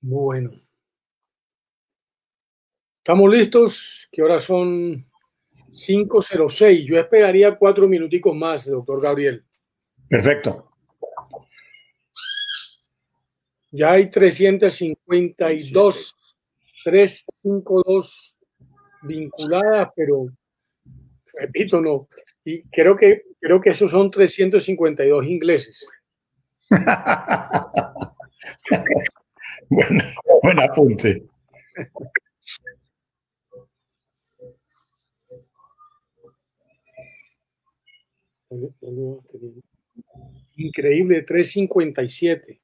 Bueno. Estamos listos, que ahora son 5.06. Yo esperaría cuatro minuticos más, doctor Gabriel. Perfecto. Ya hay 352, 352 vinculadas, pero repito, no. Y creo que, creo que esos son 352 ingleses. bueno, buen apunte. Increíble, 357.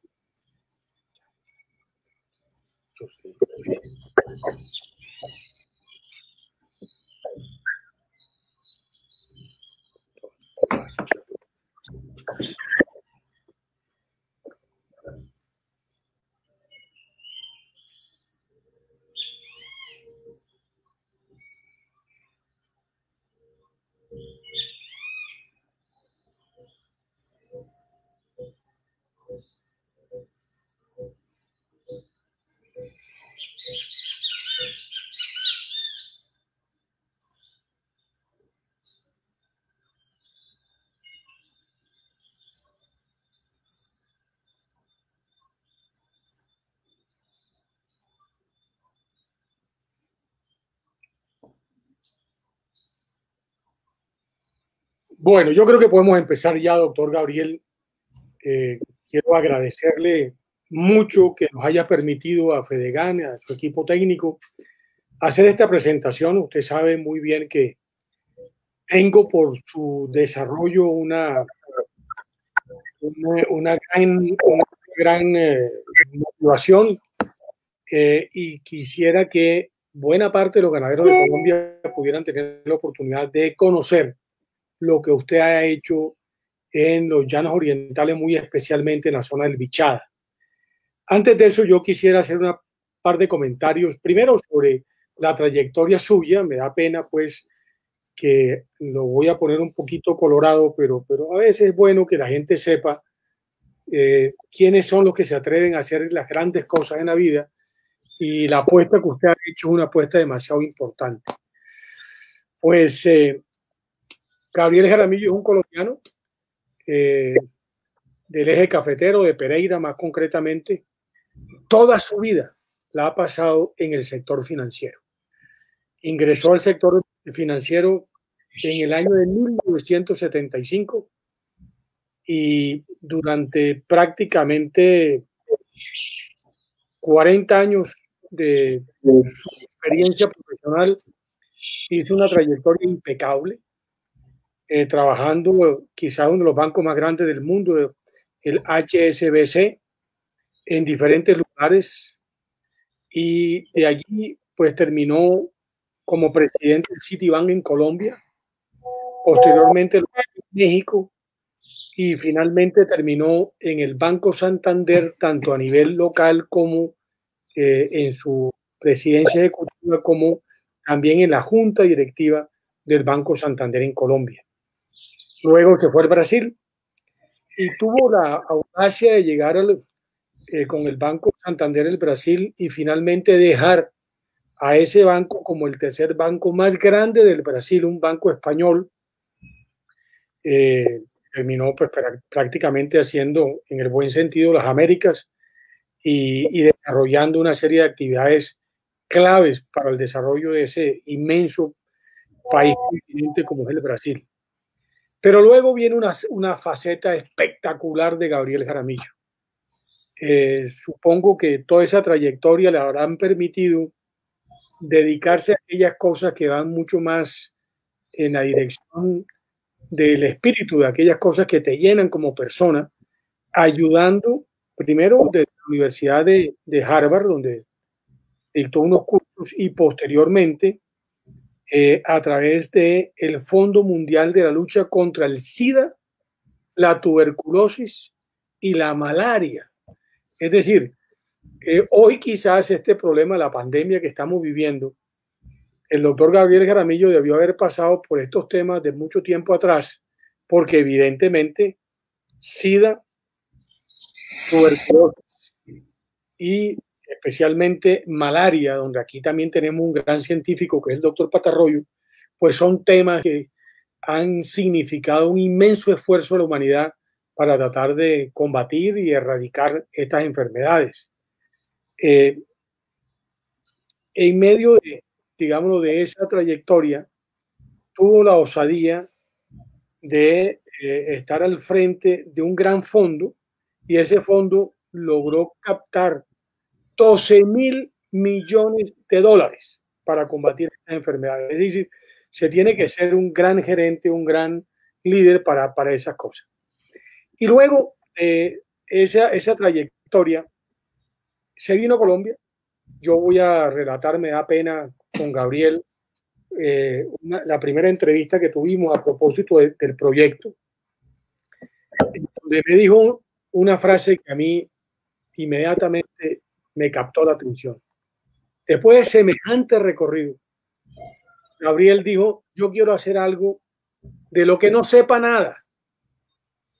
Bueno, yo creo que podemos empezar ya, doctor Gabriel. Eh, quiero agradecerle mucho que nos haya permitido a Fedegan, a su equipo técnico, hacer esta presentación. Usted sabe muy bien que tengo por su desarrollo una, una, gran, eh, motivación eh, y quisiera que buena parte de los ganaderos de Colombia pudieran tener la oportunidad de conocer lo que usted ha hecho en los llanos orientales, muy especialmente en la zona del Bichada. Antes de eso, yo quisiera hacer un par de comentarios. Primero, sobre la trayectoria suya. Me da pena, pues, que lo voy a poner un poquito colorado, pero, pero a veces es bueno que la gente sepa eh, quiénes son los que se atreven a hacer las grandes cosas en la vida. Y la apuesta que usted ha hecho es una apuesta demasiado importante. Pues eh, Gabriel Jaramillo es un colombiano eh, del eje cafetero de Pereira, más concretamente. Toda su vida la ha pasado en el sector financiero. Ingresó al sector financiero en el año de 1975 y durante prácticamente 40 años de su experiencia profesional hizo una trayectoria impecable eh, trabajando quizá uno de los bancos más grandes del mundo, el HSBC, en diferentes lugares. Y de allí, pues terminó como presidente del Citibank en Colombia, posteriormente en México y finalmente terminó en el Banco Santander, tanto a nivel local como eh, en su presidencia ejecutiva, como también en la junta directiva del Banco Santander en Colombia. Luego que fue al Brasil y tuvo la audacia de llegar eh, con el Banco Santander el Brasil y finalmente dejar a ese banco como el tercer banco más grande del Brasil, un banco español. Eh, terminó pues, prácticamente haciendo, en el buen sentido, las Américas y, desarrollando una serie de actividades claves para el desarrollo de ese inmenso país como es el Brasil. Pero luego viene una, faceta espectacular de Gabriel Jaramillo. Eh, supongo que toda esa trayectoria le habrán permitido dedicarse a aquellas cosas que van mucho más en la dirección del espíritu, de aquellas cosas que te llenan como persona, ayudando primero de la Universidad de Harvard, donde dictó unos cursos y posteriormente eh, a través de el Fondo Mundial de la Lucha contra el SIDA, la tuberculosis y la malaria. Es decir, eh, hoy quizás este problema, la pandemia que estamos viviendo, el doctor Gabriel Jaramillo debió haber pasado por estos temas de mucho tiempo atrás, porque evidentemente SIDA, tuberculosis y especialmente malaria, donde aquí también tenemos un gran científico que es el doctor Patarroyo, pues son temas que han significado un inmenso esfuerzo de la humanidad para tratar de combatir y erradicar estas enfermedades. Eh, en medio de, digámoslo, de esa trayectoria, tuvo la osadía de eh, estar al frente de un gran fondo y ese fondo logró captar 12 mil millones de dólares para combatir estas enfermedades. Es decir, se tiene que ser un gran gerente, un gran líder para, esas cosas. Y luego, eh, esa, trayectoria, se vino a Colombia. Yo voy a relatar, me da pena, con Gabriel, eh, la primera entrevista que tuvimos a propósito del proyecto, donde me dijo una frase que a mí inmediatamente me captó la atención. Después de semejante recorrido, Gabriel dijo, yo quiero hacer algo de lo que no sepa nada.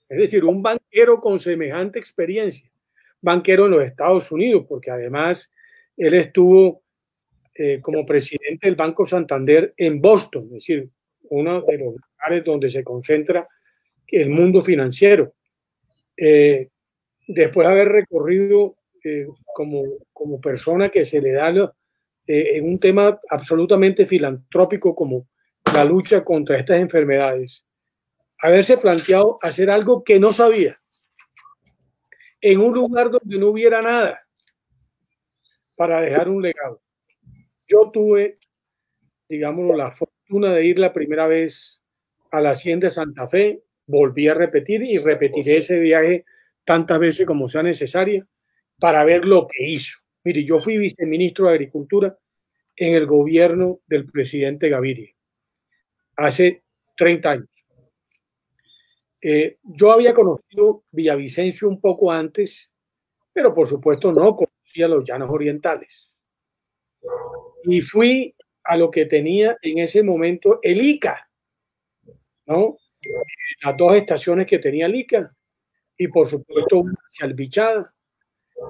Es decir, un banquero con semejante experiencia, banquero en los Estados Unidos, porque además él estuvo eh, como presidente del Banco Santander en Boston, es decir, uno de los lugares donde se concentra el mundo financiero. Eh, después de haber recorrido como, como persona que se le da eh, en un tema absolutamente filantrópico como la lucha contra estas enfermedades, haberse planteado hacer algo que no sabía, en un lugar donde no hubiera nada, para dejar un legado. Yo tuve, digámoslo, la fortuna de ir la primera vez a la Hacienda de Santa Fe, volví a repetir y repetiré ese viaje tantas veces como sea necesaria para ver lo que hizo. Mire, yo fui viceministro de Agricultura en el gobierno del presidente Gaviria hace 30 años. Eh, yo había conocido Villavicencio un poco antes, pero por supuesto no conocía los llanos orientales. Y fui a lo que tenía en ese momento el ICA, ¿no? Las dos estaciones que tenía el ICA y por supuesto una salvichada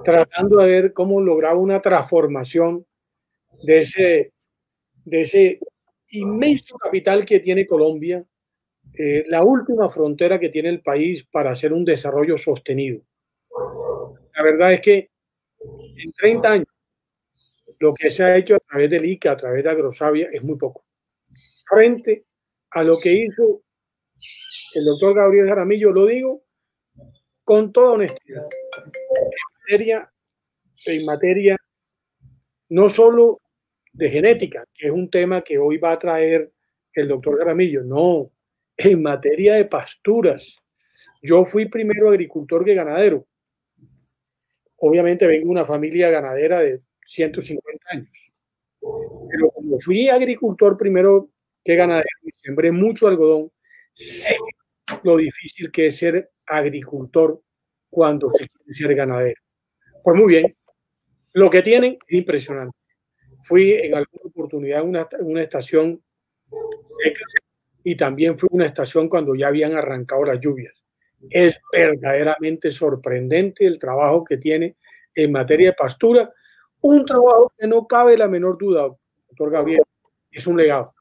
tratando de ver cómo lograba una transformación de ese, de ese inmenso capital que tiene Colombia, eh, la última frontera que tiene el país para hacer un desarrollo sostenido. La verdad es que en 30 años lo que se ha hecho a través del ICA, a través de Agrosavia, es muy poco. Frente a lo que hizo el doctor Gabriel Jaramillo, lo digo con toda honestidad materia, en materia no solo de genética, que es un tema que hoy va a traer el doctor Gramillo, no, en materia de pasturas. Yo fui primero agricultor que ganadero. Obviamente vengo de una familia ganadera de 150 años. Pero fui agricultor primero que ganadero, sembré mucho algodón, sé lo difícil que es ser agricultor cuando se quiere ser ganadero. Pues muy bien. Lo que tienen es impresionante. Fui en alguna oportunidad en una, estación y también fui una estación cuando ya habían arrancado las lluvias. Es verdaderamente sorprendente el trabajo que tiene en materia de pastura. Un trabajo que no cabe la menor duda, doctor Gabriel, es un legado.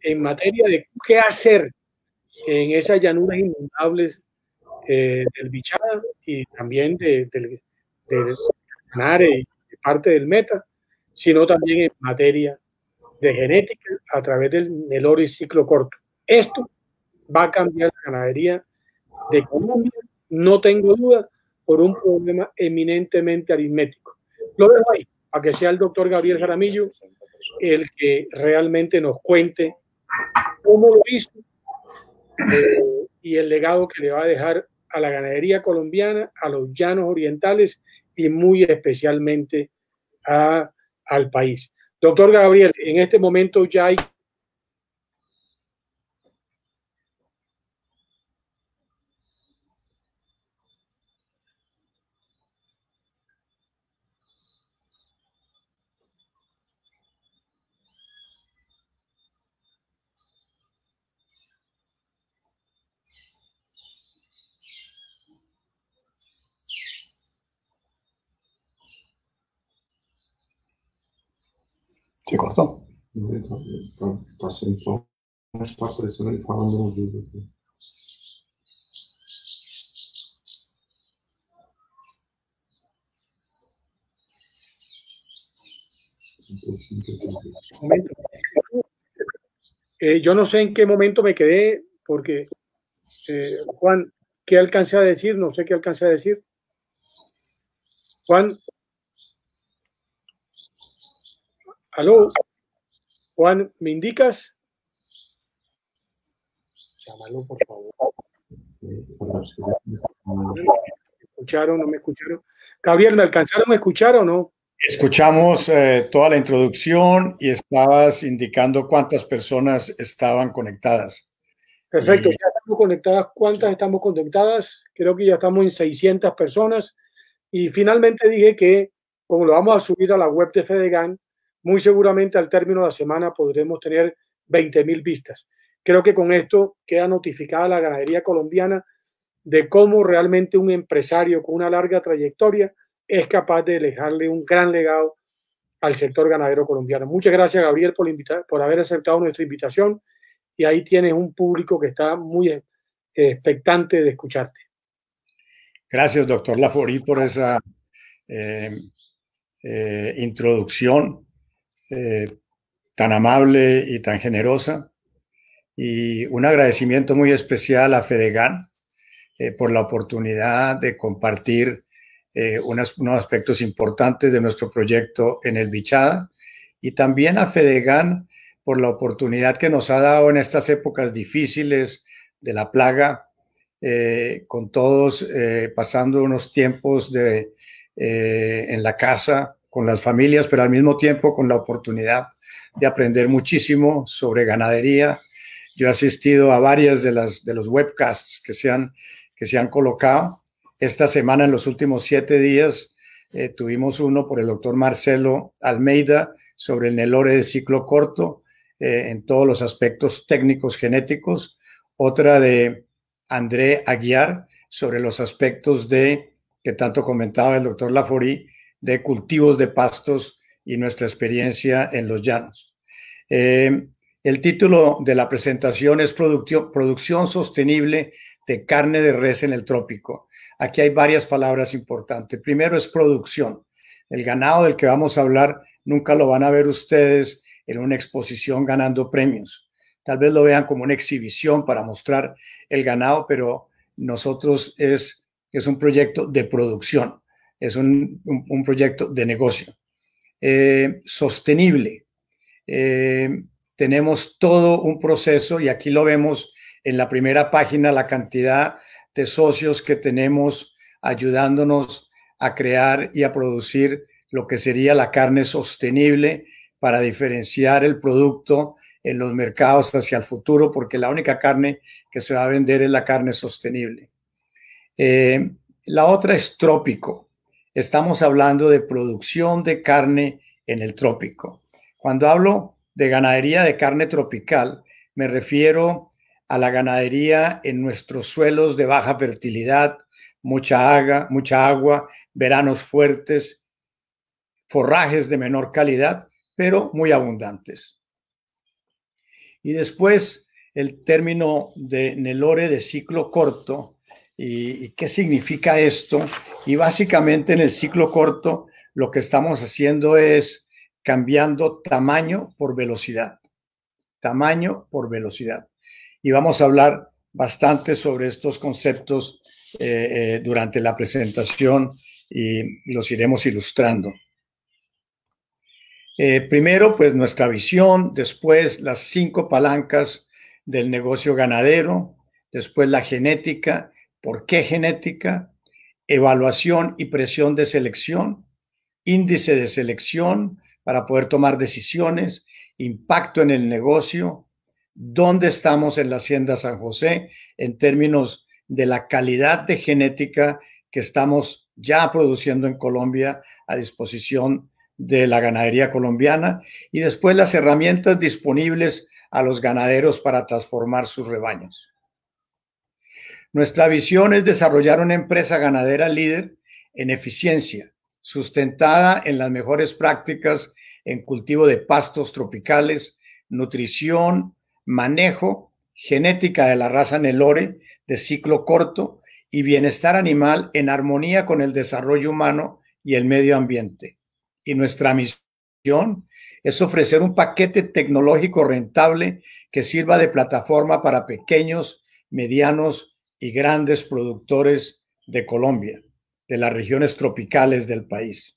En materia de qué hacer en esas llanuras inundables eh, del Bichada y también de, del, de ganar parte del Meta, sino también en materia de genética a través del Nelore y ciclo corto. Esto va a cambiar la ganadería de Colombia, no tengo duda, por un problema eminentemente aritmético. Lo dejo ahí, a que sea el doctor Gabriel Jaramillo el que realmente nos cuente cómo lo hizo eh, y el legado que le va a dejar a la ganadería colombiana, a los llanos orientales y muy especialmente al país. Doctor Gabriel, en este momento ya hay Eh, yo no sé en qué momento me quedé, porque eh, Juan, ¿qué alcancé a decir? No sé qué alcancé a decir. Juan, Aló, Juan, ¿me indicas? Llámalo, por favor. ¿Me escucharon? ¿No me escucharon? Gabriel, ¿me alcanzaron a escuchar o no? Escuchamos eh, toda la introducción y estabas indicando cuántas personas estaban conectadas. Perfecto, ya estamos conectadas. ¿Cuántas estamos conectadas? Creo que ya estamos en 600 personas. Y finalmente dije que, como lo vamos a subir a la web de Fedegan, muy seguramente al término de la semana podremos tener 20.000 vistas. Creo que con esto queda notificada la ganadería colombiana de cómo realmente un empresario con una larga trayectoria es capaz de dejarle un gran legado al sector ganadero colombiano. Muchas gracias, Gabriel, por, por haber aceptado nuestra invitación y ahí tienes un público que está muy eh, expectante de escucharte. Gracias, doctor Lafori, por esa eh, eh, introducción eh, tan amable y tan generosa. Y un agradecimiento muy especial a Fedegan eh, por la oportunidad de compartir eh, unos aspectos importantes de nuestro proyecto en el Bichada. Y también a Fedegan por la oportunidad que nos ha dado en estas épocas difíciles de la plaga, con todos pasando unos tiempos de, en la casa, con las familias, pero al mismo tiempo con la oportunidad de aprender muchísimo sobre ganadería. Yo he asistido a varias de, las, de los webcasts que se, han, que se han colocado. Esta semana, en los últimos siete días, eh, tuvimos uno por el doctor Marcelo Almeida sobre el Nelore de ciclo corto eh, en todos los aspectos técnicos genéticos. Otra de André Aguiar sobre los aspectos de que tanto comentaba el doctor Laforí de cultivos de pastos y nuestra experiencia en los llanos. Eh, el título de la presentación es Producción Sostenible de Carne de Res en el Trópico. Aquí hay varias palabras importantes. Primero es producción. El ganado del que vamos a hablar nunca lo van a ver ustedes en una exposición ganando premios. Tal vez lo vean como una exhibición para mostrar el ganado, pero nosotros es, es un proyecto de producción es un, proyecto de negocio. Eh, sostenible. Eh, tenemos todo un proceso y aquí lo vemos en la primera página, la cantidad de socios que tenemos ayudándonos a crear y a producir lo que sería la carne sostenible para diferenciar el producto en los mercados hacia el futuro, porque la única carne que se va a vender es la carne sostenible. Eh, la otra es trópico estamos hablando de producción de carne en el trópico. Cuando hablo de ganadería de carne tropical, me refiero a la ganadería en nuestros suelos de baja fertilidad, mucha, haga, mucha agua, veranos fuertes, forrajes de menor calidad, pero muy abundantes. Y después el término de Nelore de ciclo corto y, qué significa esto. Y básicamente en el ciclo corto lo que estamos haciendo es cambiando tamaño por velocidad. Tamaño por velocidad. Y vamos a hablar bastante sobre estos conceptos eh, eh, durante la presentación y los iremos ilustrando. Eh, primero, pues nuestra visión, después las cinco palancas del negocio ganadero, después la genética ¿Por qué genética? Evaluación y presión de selección, índice de selección para poder tomar decisiones, impacto en el negocio, dónde estamos en la Hacienda San José en términos de la calidad de genética que estamos ya produciendo en Colombia a disposición de la ganadería colombiana y después las herramientas disponibles a los ganaderos para transformar sus rebaños. Nuestra visión es desarrollar una empresa ganadera líder en eficiencia, sustentada en las mejores prácticas en cultivo de pastos tropicales, nutrición, manejo, genética de la raza Nelore de ciclo corto y bienestar animal en armonía con el desarrollo humano y el medio ambiente. Y nuestra misión es ofrecer un paquete tecnológico rentable que sirva de plataforma para pequeños, medianos y grandes productores de Colombia, de las regiones tropicales del país.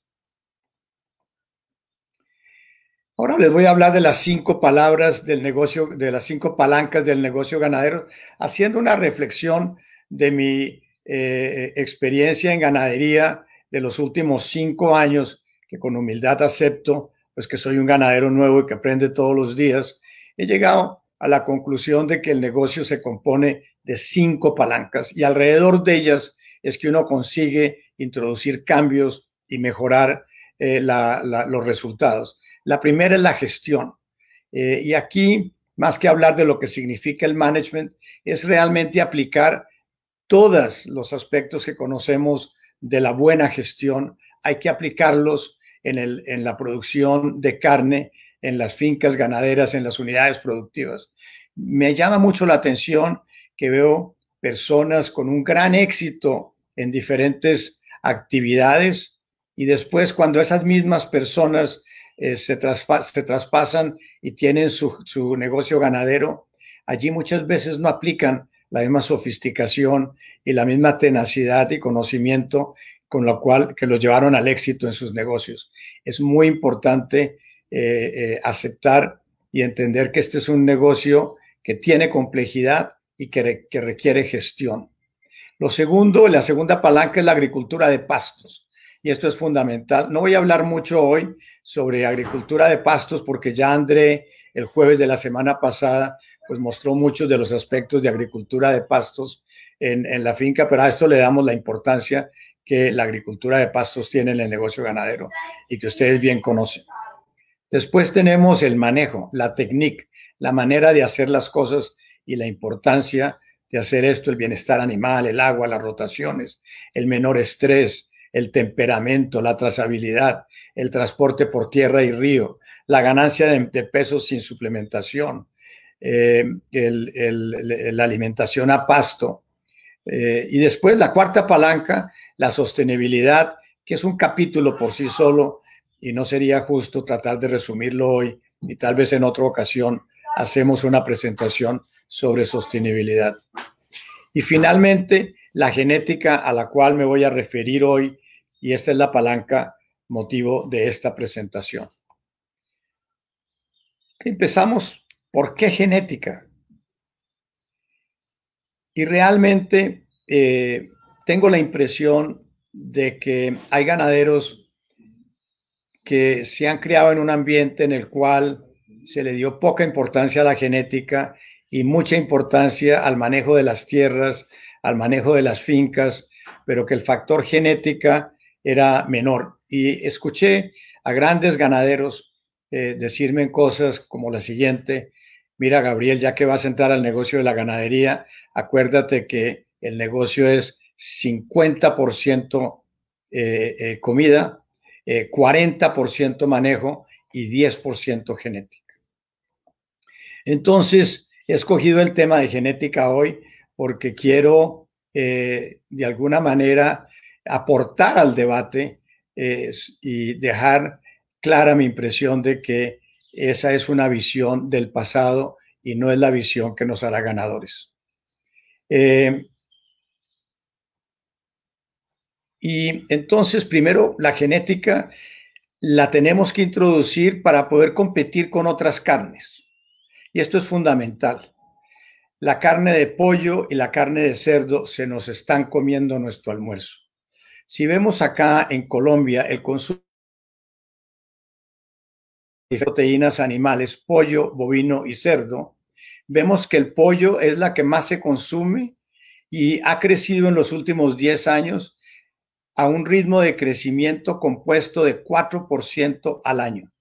Ahora les voy a hablar de las cinco palabras del negocio, de las cinco palancas del negocio ganadero, haciendo una reflexión de mi eh, experiencia en ganadería de los últimos cinco años, que con humildad acepto, pues que soy un ganadero nuevo y que aprende todos los días, he llegado a la conclusión de que el negocio se compone de cinco palancas y alrededor de ellas es que uno consigue introducir cambios y mejorar eh, la, los resultados. La primera es la gestión. Eh, y aquí, más que hablar de lo que significa el management, es realmente aplicar todos los aspectos que conocemos de la buena gestión. Hay que aplicarlos en, el, en la producción de carne, en las fincas ganaderas, en las unidades productivas. Me llama mucho la atención que veo personas con un gran éxito en diferentes actividades y después cuando esas mismas personas eh, se, traspasan y tienen su, negocio ganadero, allí muchas veces no aplican la misma sofisticación y la misma tenacidad y conocimiento con lo cual que los llevaron al éxito en sus negocios. Es muy importante eh, eh, aceptar y entender que este es un negocio que tiene complejidad, y que, requiere gestión. Lo segundo, la segunda palanca es la agricultura de pastos y esto es fundamental. No voy a hablar mucho hoy sobre agricultura de pastos porque ya André el jueves de la semana pasada pues mostró muchos de los aspectos de agricultura de pastos en, en, la finca, pero a esto le damos la importancia que la agricultura de pastos tiene en el negocio ganadero y que ustedes bien conocen. Después tenemos el manejo, la técnica, la manera de hacer las cosas y la importancia de hacer esto, el bienestar animal, el agua, las rotaciones, el menor estrés, el temperamento, la trazabilidad, el transporte por tierra y río, la ganancia de, pesos sin suplementación, eh, la alimentación a pasto. Eh, y después la cuarta palanca, la sostenibilidad, que es un capítulo por sí solo y no sería justo tratar de resumirlo hoy y tal vez en otra ocasión hacemos una presentación sobre sostenibilidad. Y finalmente, la genética a la cual me voy a referir hoy, y esta es la palanca motivo de esta presentación. Empezamos, ¿por qué genética? Y realmente eh, tengo la impresión de que hay ganaderos que se han criado en un ambiente en el cual se le dio poca importancia a la genética y mucha importancia al manejo de las tierras, al manejo de las fincas, pero que el factor genética era menor. Y escuché a grandes ganaderos eh, decirme cosas como la siguiente, mira Gabriel, ya que vas a entrar al negocio de la ganadería, acuérdate que el negocio es 50% eh, eh, comida, 40% manejo y 10% genética. Entonces, He escogido el tema de genética hoy porque quiero, eh, de alguna manera, aportar al debate y dejar clara mi impresión de que esa es una visión del pasado y no es la visión que nos hará ganadores. Eh, y entonces, primero, la genética la tenemos que introducir para poder competir con otras carnes. Y esto es fundamental. La carne de pollo y la carne de cerdo se nos están comiendo nuestro almuerzo. Si vemos acá en Colombia el consumo de proteínas animales, pollo, bovino y cerdo, vemos que el pollo es la que más se consume y ha crecido en los últimos 10 años a un ritmo de crecimiento compuesto de 4% al año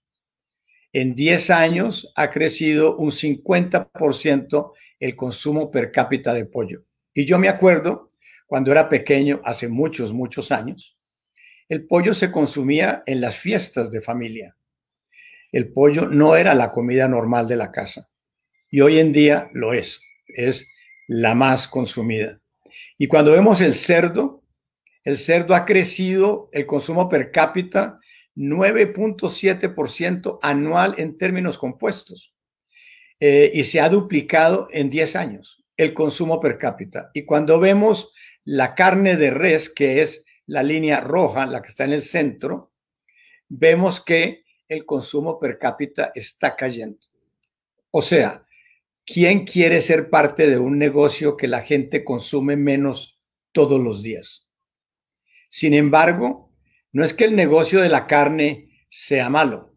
en 10 años ha crecido un 50% el consumo per cápita de pollo. Y yo me acuerdo, cuando era pequeño, hace muchos, muchos años, el pollo se consumía en las fiestas de familia. El pollo no era la comida normal de la casa. Y hoy en día lo es. Es la más consumida. Y cuando vemos el cerdo, el cerdo ha crecido el consumo per cápita 9.7% anual en términos compuestos eh, y se ha duplicado en 10 años el consumo per cápita. Y cuando vemos la carne de res, que es la línea roja, la que está en el centro, vemos que el consumo per cápita está cayendo. O sea, ¿quién quiere ser parte de un negocio que la gente consume menos todos los días? Sin embargo, no es que el negocio de la carne sea malo,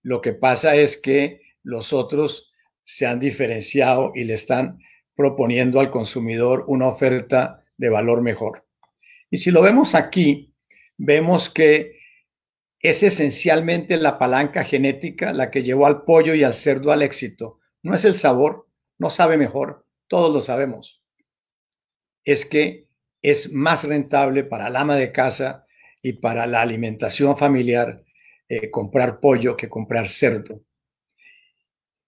lo que pasa es que los otros se han diferenciado y le están proponiendo al consumidor una oferta de valor mejor. Y si lo vemos aquí, vemos que es esencialmente la palanca genética la que llevó al pollo y al cerdo al éxito. No es el sabor, no sabe mejor, todos lo sabemos. Es que es más rentable para el ama de casa y para la alimentación familiar eh, comprar pollo que comprar cerdo.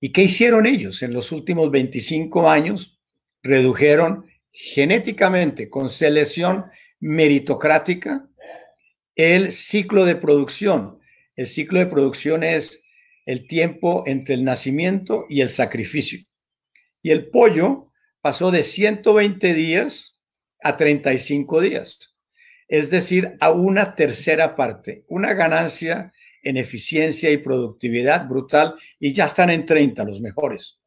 ¿Y qué hicieron ellos? En los últimos 25 años redujeron genéticamente, con selección meritocrática, el ciclo de producción. El ciclo de producción es el tiempo entre el nacimiento y el sacrificio. Y el pollo pasó de 120 días a 35 días es decir, a una tercera parte, una ganancia en eficiencia y productividad brutal y ya están en 30 los mejores.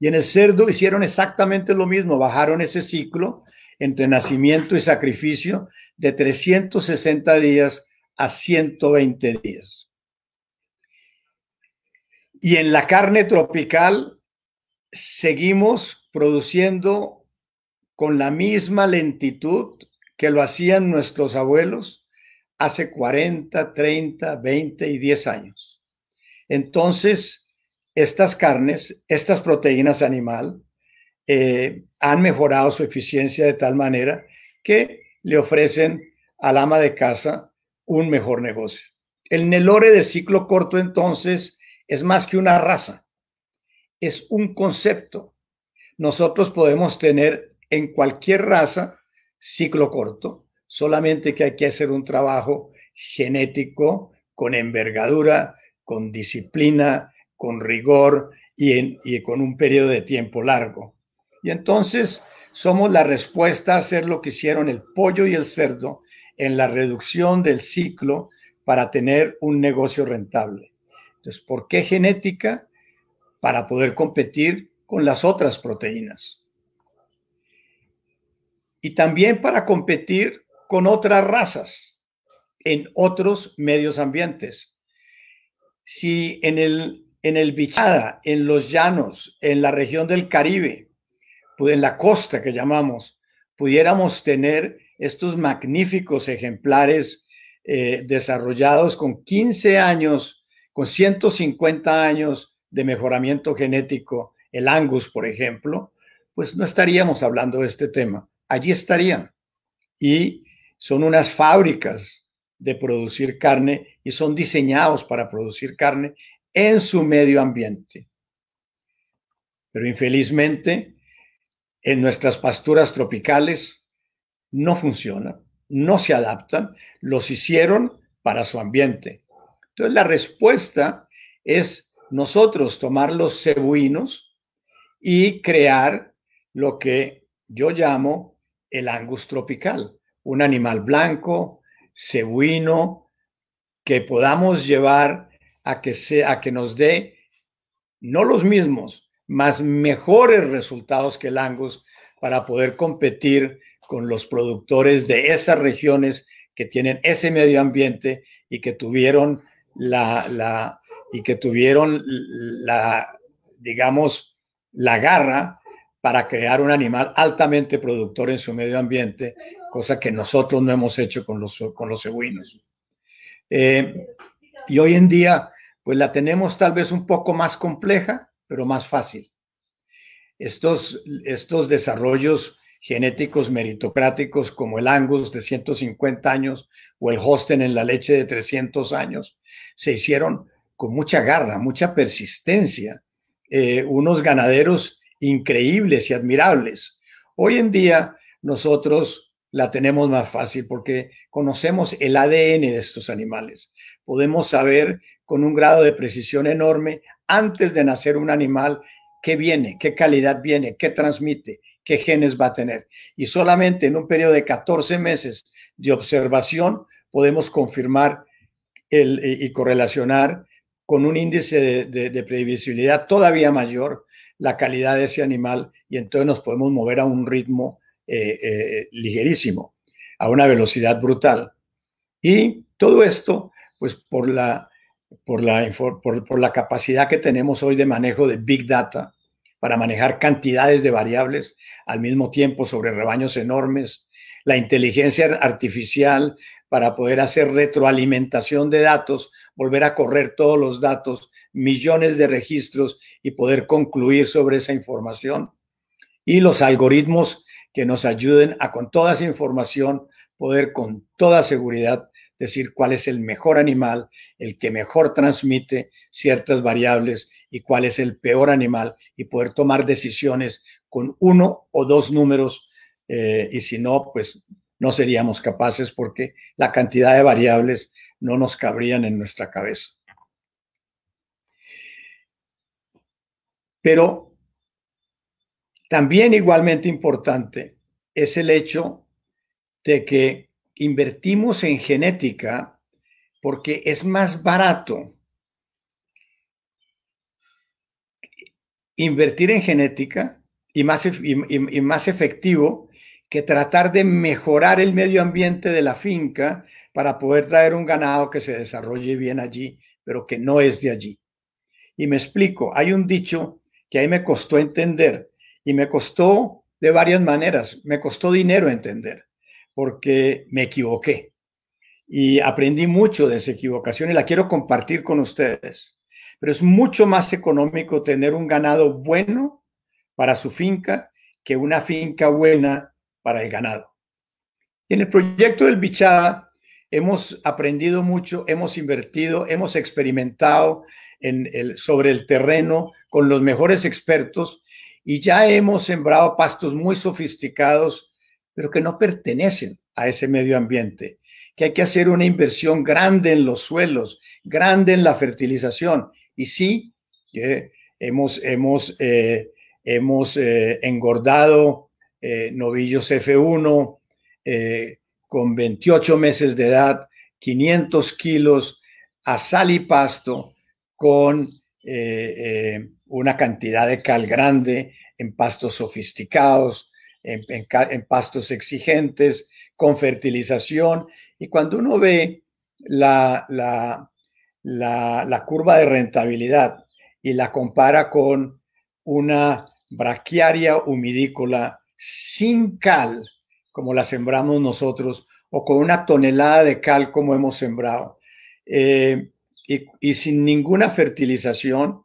Y en el cerdo hicieron exactamente lo mismo, bajaron ese ciclo entre nacimiento y sacrificio de 360 días a 120 días. Y en la carne tropical seguimos produciendo con la misma lentitud que lo hacían nuestros abuelos hace 40, 30, 20 y 10 años. Entonces, estas carnes, estas proteínas animal, eh, han mejorado su eficiencia de tal manera que le ofrecen al ama de casa un mejor negocio. El Nelore de ciclo corto entonces es más que una raza, es un concepto. Nosotros podemos tener en cualquier raza ciclo corto, solamente que hay que hacer un trabajo genético con envergadura, con disciplina, con rigor y, con un periodo de tiempo largo. Y entonces somos la respuesta a hacer lo que hicieron el pollo y el cerdo en la reducción del ciclo para tener un negocio rentable. Entonces, ¿por qué genética? Para poder competir con las otras proteínas y también para competir con otras razas en otros medios ambientes. Si en el, en el Bichada, en los llanos, en la región del Caribe, pues en la costa que llamamos, pudiéramos tener estos magníficos ejemplares eh, desarrollados con 15 años, con 150 años de mejoramiento genético, el Angus, por ejemplo, pues no estaríamos hablando de este tema allí estarían. Y son unas fábricas de producir carne y son diseñados para producir carne en su medio ambiente. Pero infelizmente, en nuestras pasturas tropicales no funcionan, no se adaptan, los hicieron para su ambiente. Entonces la respuesta es nosotros tomar los cebuinos y crear lo que yo llamo el angus tropical, un animal blanco, cebuino, que podamos llevar a que, sea, a que nos dé no los mismos, más mejores resultados que el angus para poder competir con los productores de esas regiones que tienen ese medio ambiente y que tuvieron la, y que tuvieron la digamos la garra para crear un animal altamente productor en su medio ambiente, cosa que nosotros no hemos hecho con los, con los eh, y hoy en día, pues la tenemos tal vez un poco más compleja, pero más fácil. Estos, estos desarrollos genéticos meritocráticos como el Angus de 150 años o el Hosten en la leche de 300 años, se hicieron con mucha garra, mucha persistencia. Eh, unos ganaderos increíbles y admirables. Hoy en día nosotros la tenemos más fácil porque conocemos el ADN de estos animales. Podemos saber con un grado de precisión enorme antes de nacer un animal qué viene, qué calidad viene, qué transmite, qué genes va a tener. Y solamente en un periodo de 14 meses de observación podemos confirmar y correlacionar con un índice de, de previsibilidad todavía mayor la calidad de ese animal y entonces nos podemos mover a un ritmo eh, eh, ligerísimo, a una velocidad brutal. Y todo esto, pues por la, por la, por la capacidad que tenemos hoy de manejo de Big Data, para manejar cantidades de variables al mismo tiempo sobre rebaños enormes, la inteligencia artificial para poder hacer retroalimentación de datos, volver a correr todos los datos millones de registros y poder concluir sobre esa información. Y los algoritmos que nos ayuden a con toda esa información poder con toda seguridad decir cuál es el mejor animal, el que mejor transmite ciertas variables y cuál es el peor animal y poder tomar decisiones con uno o dos números eh, y si no, pues no seríamos capaces porque la cantidad de variables no nos cabrían en nuestra cabeza. Pero también igualmente importante es el hecho de que invertimos en genética porque es más barato invertir en genética y más, más efectivo que tratar de mejorar el medio ambiente de la finca para poder traer un ganado que se desarrolle bien allí, pero que no es de allí. Y me explico, hay un dicho que ahí me costó entender y me costó de varias maneras. Me costó dinero entender porque me equivoqué y aprendí mucho de esa equivocación y la quiero compartir con ustedes. Pero es mucho más económico tener un ganado bueno para su finca que una finca buena para el ganado. en el proyecto del Bichada hemos aprendido mucho, hemos invertido, hemos experimentado, sobre el terreno con los mejores expertos y ya hemos sembrado pastos muy sofisticados, pero que no pertenecen a ese medio ambiente, que hay que hacer una inversión grande en los suelos, grande en la fertilización. Y sí, eh, hemos, hemos, eh, eh, engordado novillos F1 con 28 meses de edad, 500 kilos a sal y pasto con eh, eh, una cantidad de cal grande en pastos sofisticados, en, pastos exigentes, con fertilización. Y cuando uno ve la, la, la, curva de rentabilidad y la compara con una braquiaria humidícola sin cal, como la sembramos nosotros, o con una tonelada de cal como hemos sembrado, eh, y, sin ninguna fertilización,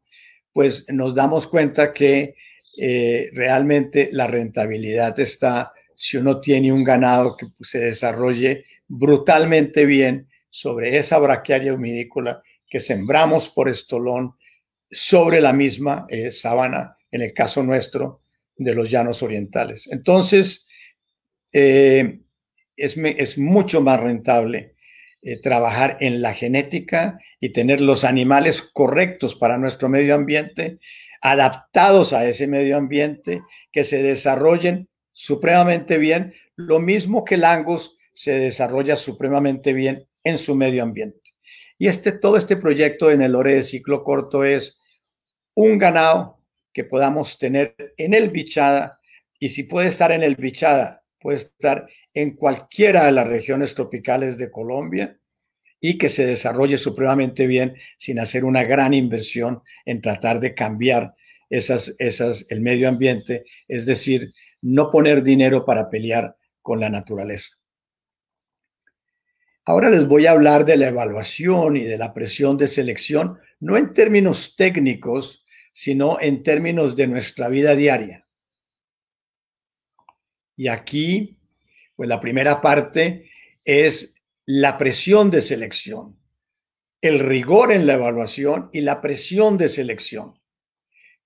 pues nos damos cuenta que eh, realmente la rentabilidad está, si uno tiene un ganado que pues, se desarrolle brutalmente bien sobre esa braquiaria humidícola que sembramos por estolón sobre la misma sabana eh, sábana, en el caso nuestro, de los llanos orientales. Entonces, eh, es mucho más rentable eh, trabajar en la genética y tener los animales correctos para nuestro medio ambiente, adaptados a ese medio ambiente, que se desarrollen supremamente bien, lo mismo que el angus se desarrolla supremamente bien en su medio ambiente. Y este, todo este proyecto en el ore de ciclo corto es un ganado que podamos tener en el bichada y si puede estar en el bichada, puede estar en cualquiera de las regiones tropicales de Colombia y que se desarrolle supremamente bien sin hacer una gran inversión en tratar de cambiar esas, esas, el medio ambiente, es decir, no poner dinero para pelear con la naturaleza. Ahora les voy a hablar de la evaluación y de la presión de selección, no en términos técnicos, sino en términos de nuestra vida diaria. Y aquí pues la primera parte es la presión de selección, el rigor en la evaluación y la presión de selección.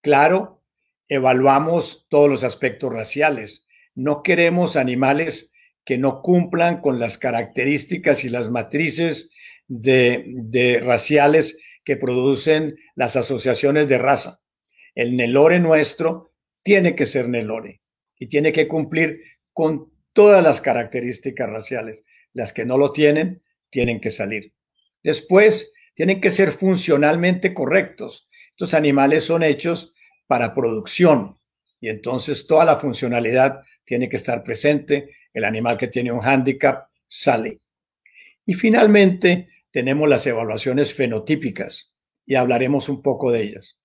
Claro, evaluamos todos los aspectos raciales. No queremos animales que no cumplan con las características y las matrices de, raciales que producen las asociaciones de raza. El Nelore nuestro tiene que ser Nelore y tiene que cumplir con todas las características raciales. Las que no lo tienen, tienen que salir. Después, tienen que ser funcionalmente correctos. Estos animales son hechos para producción y entonces toda la funcionalidad tiene que estar presente. El animal que tiene un hándicap sale. Y finalmente, tenemos las evaluaciones fenotípicas y hablaremos un poco de ellas.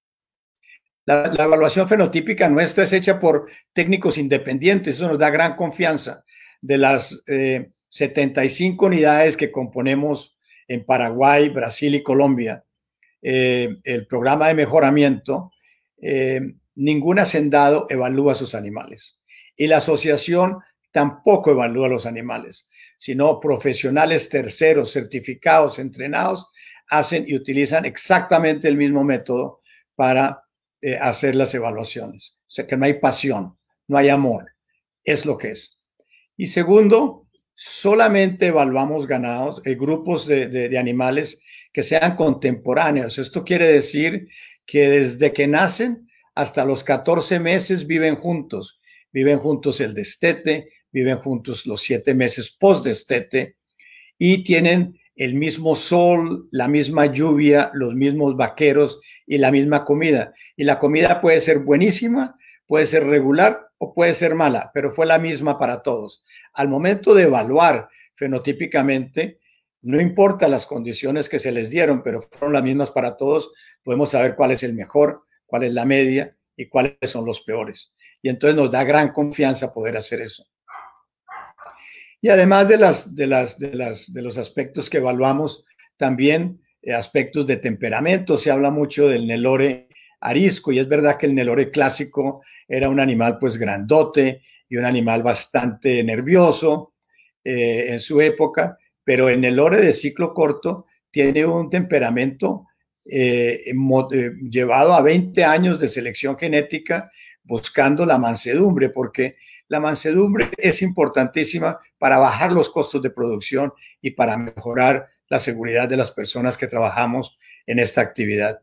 La, evaluación fenotípica nuestra es hecha por técnicos independientes, eso nos da gran confianza. De las 75 eh, unidades que componemos en Paraguay, Brasil y Colombia, eh, el programa de mejoramiento, eh, ningún hacendado evalúa sus animales. Y la asociación tampoco evalúa los animales, sino profesionales terceros, certificados, entrenados, hacen y utilizan exactamente el mismo método para eh, hacer las evaluaciones. O sea, que no hay pasión, no hay amor, es lo que es. Y segundo, solamente evaluamos ganados, eh, grupos de, animales que sean contemporáneos. Esto quiere decir que desde que nacen hasta los 14 meses viven juntos. Viven juntos el destete, viven juntos los siete meses post-destete y tienen el mismo sol, la misma lluvia, los mismos vaqueros y la misma comida. Y la comida puede ser buenísima, puede ser regular o puede ser mala, pero fue la misma para todos. Al momento de evaluar fenotípicamente, no importa las condiciones que se les dieron, pero fueron las mismas para todos, podemos saber cuál es el mejor, cuál es la media y cuáles son los peores. Y entonces nos da gran confianza poder hacer eso. Y además de, los aspectos que evaluamos, también eh, aspectos de temperamento. Se habla mucho del Nelore arisco y es verdad que el Nelore clásico era un animal pues grandote y un animal bastante nervioso eh, en su época, pero el Nelore de ciclo corto tiene un temperamento eh, llevado a 20 años de selección genética buscando la mansedumbre, porque la mansedumbre es importantísima para bajar los costos de producción y para mejorar la seguridad de las personas que trabajamos en esta actividad.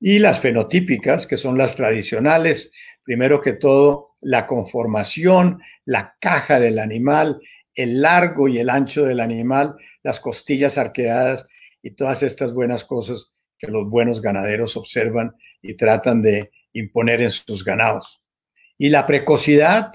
Y las fenotípicas, que son las tradicionales, primero que todo, la conformación, la caja del animal, el largo y el ancho del animal, las costillas arqueadas y todas estas buenas cosas que los buenos ganaderos observan y tratan de imponer en sus ganados. Y la precocidad,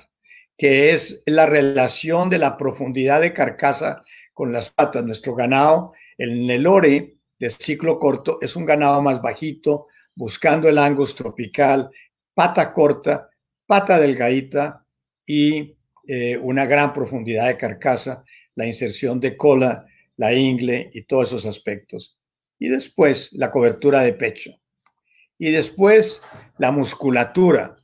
que es la relación de la profundidad de carcasa con las patas. Nuestro ganado, el Nelore, de ciclo corto, es un ganado más bajito, buscando el angus tropical, pata corta, pata delgadita y eh, una gran profundidad de carcasa, la inserción de cola, la ingle y todos esos aspectos. Y después la cobertura de pecho. Y después la musculatura.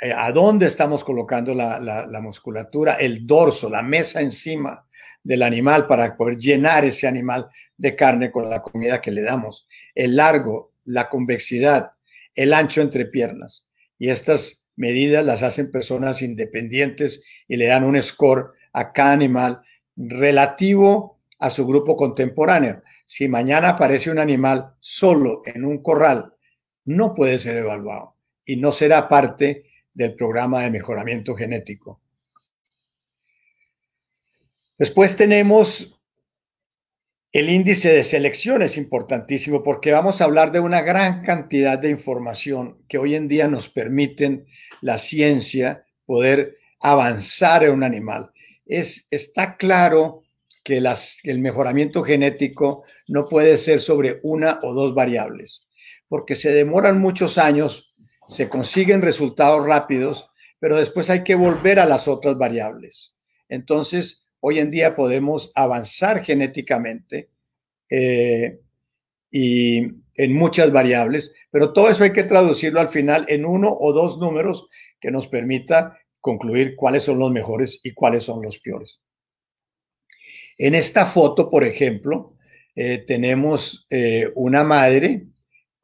Eh, ¿A dónde estamos colocando la, musculatura? El dorso, la mesa encima del animal para poder llenar ese animal de carne con la comida que le damos. El largo, la convexidad, el ancho entre piernas. Y estas medidas las hacen personas independientes y le dan un score a cada animal relativo a su grupo contemporáneo. Si mañana aparece un animal solo en un corral no puede ser evaluado y no será parte del programa de mejoramiento genético. Después tenemos el índice de selección, es importantísimo porque vamos a hablar de una gran cantidad de información que hoy en día nos permiten la ciencia poder avanzar en un animal. Es, está claro que el mejoramiento genético no puede ser sobre una o dos variables porque se demoran muchos años, se consiguen resultados rápidos, pero después hay que volver a las otras variables. Entonces, hoy en día podemos avanzar genéticamente eh, y en muchas variables, pero todo eso hay que traducirlo al final en uno o dos números que nos permita concluir cuáles son los mejores y cuáles son los peores. En esta foto, por ejemplo, eh, tenemos eh, una madre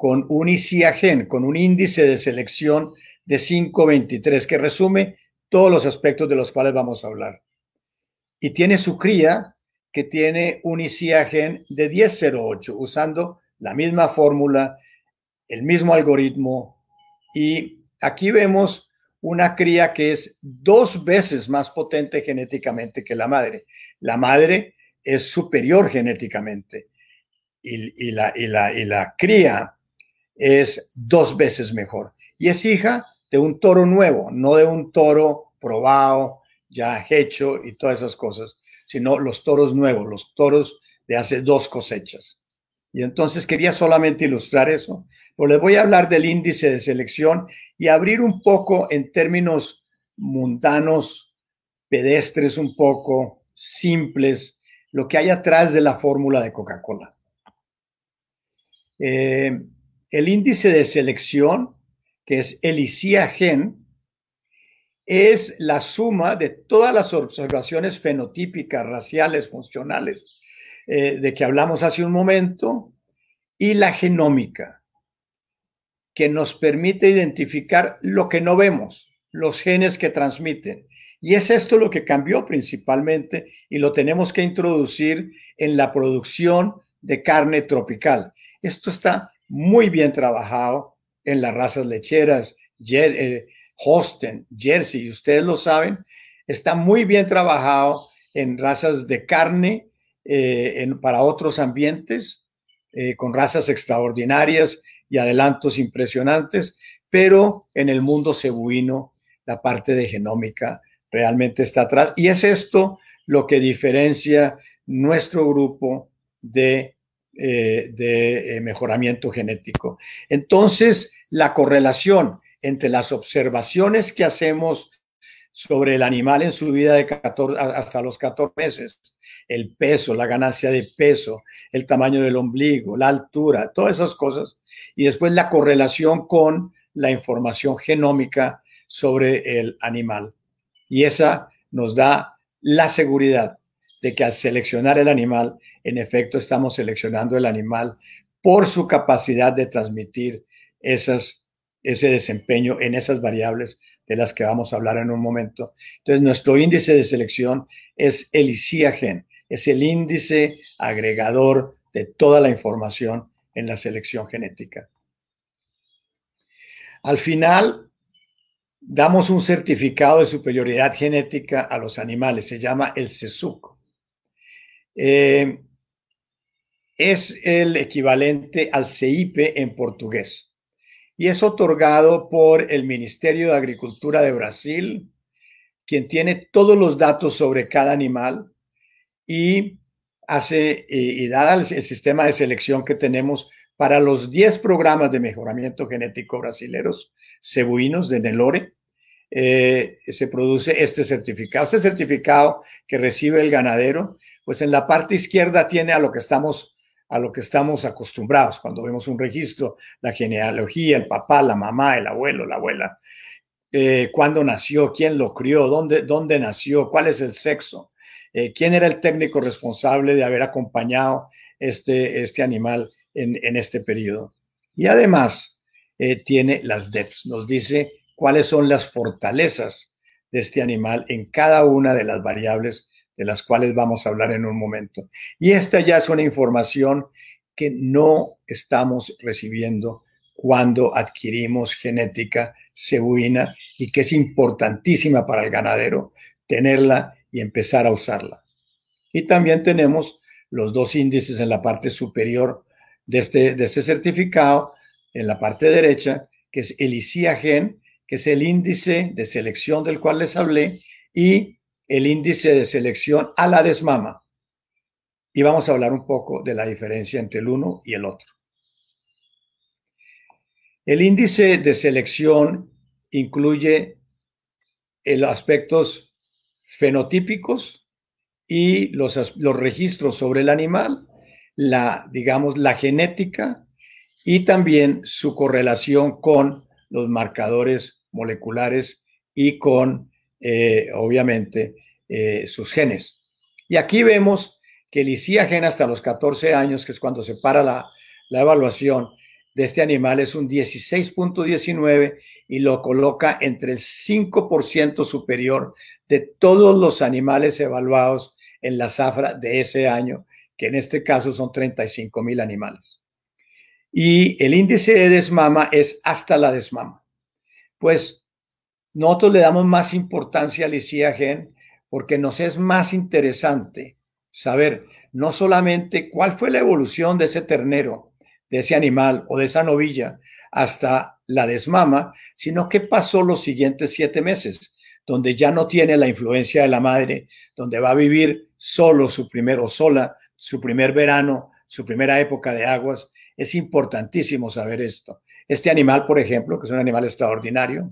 con un ICIAGEN, con un índice de selección de 5.23 que resume todos los aspectos de los cuales vamos a hablar. Y tiene su cría que tiene un ICIAGEN de 10.08 usando la misma fórmula, el mismo algoritmo y aquí vemos una cría que es dos veces más potente genéticamente que la madre. La madre es superior genéticamente y, y, la, y, la, y la cría es dos veces mejor. Y es hija de un toro nuevo, no de un toro probado, ya hecho y todas esas cosas, sino los toros nuevos, los toros de hace dos cosechas. Y entonces quería solamente ilustrar eso, pero les voy a hablar del índice de selección y abrir un poco en términos mundanos, pedestres un poco, simples, lo que hay atrás de la fórmula de Coca-Cola. Eh, el índice de selección, que es el ICIA-GEN, es la suma de todas las observaciones fenotípicas, raciales, funcionales, eh, de que hablamos hace un momento, y la genómica, que nos permite identificar lo que no vemos, los genes que transmiten. Y es esto lo que cambió principalmente y lo tenemos que introducir en la producción de carne tropical. Esto está muy bien trabajado en las razas lecheras, eh, Hosten, Jersey, ustedes lo saben, está muy bien trabajado en razas de carne eh, para otros ambientes, eh, con razas extraordinarias y adelantos impresionantes, pero en el mundo cebuino la parte de genómica realmente está atrás. Y es esto lo que diferencia nuestro grupo de eh, de eh, mejoramiento genético. Entonces, la correlación entre las observaciones que hacemos sobre el animal en su vida de 14, hasta los 14 meses, el peso, la ganancia de peso, el tamaño del ombligo, la altura, todas esas cosas, y después la correlación con la información genómica sobre el animal. Y esa nos da la seguridad de que al seleccionar el animal en efecto estamos seleccionando el animal por su capacidad de transmitir ese desempeño en esas variables de las que vamos a hablar en un momento. Entonces, nuestro índice de selección es el ICIAGEN, es el índice agregador de toda la información en la selección genética. Al final, damos un certificado de superioridad genética a los animales, se llama el CESUC es el equivalente al CIPE en portugués y es otorgado por el Ministerio de Agricultura de Brasil, quien tiene todos los datos sobre cada animal y hace eh, y, da el, sistema de selección que tenemos para los 10 programas de mejoramiento genético brasileros cebuinos de Nelore, eh, se produce este certificado. Este certificado que recibe el ganadero, pues en la parte izquierda tiene a lo que estamos a lo que estamos acostumbrados cuando vemos un registro, la genealogía, el papá, la mamá, el abuelo, la abuela, eh, cuándo nació, quién lo crió, dónde, dónde nació, cuál es el sexo, eh, quién era el técnico responsable de haber acompañado este, este animal en, este periodo. Y además eh, tiene las DEPS, nos dice cuáles son las fortalezas de este animal en cada una de las variables de las cuales vamos a hablar en un momento. Y esta ya es una información que no estamos recibiendo cuando adquirimos genética cebuina y que es importantísima para el ganadero tenerla y empezar a usarla. Y también tenemos los dos índices en la parte superior de este, este certificado, en la parte derecha, que es el Gen, que es el índice de selección del cual les hablé, y el índice de selección a la desmama. Y vamos a hablar un poco de la diferencia entre el uno y el otro. El índice de selección incluye eh, los aspectos fenotípicos y los, los registros sobre el animal, la, digamos, la genética y también su correlación con los marcadores moleculares y con eh, obviamente, eh, sus genes. Y aquí vemos que ICIA gen hasta los 14 años, que es cuando se para la, la evaluación de este animal, es un 16.19 y lo coloca entre el 5% superior de todos los animales evaluados en la zafra de ese año, que en este caso son 35 mil animales. Y el índice de desmama es hasta la desmama. Pues nosotros le damos más importancia al ICIAGEN porque nos es más interesante saber no solamente cuál fue la evolución de ese ternero, de ese animal o de esa novilla hasta la desmama, sino qué pasó los siguientes siete meses, donde ya no tiene la influencia de la madre, donde va a vivir solo su primero sola, su primer verano, su primera época de aguas. Es importantísimo saber esto. Este animal, por ejemplo, que es un animal extraordinario,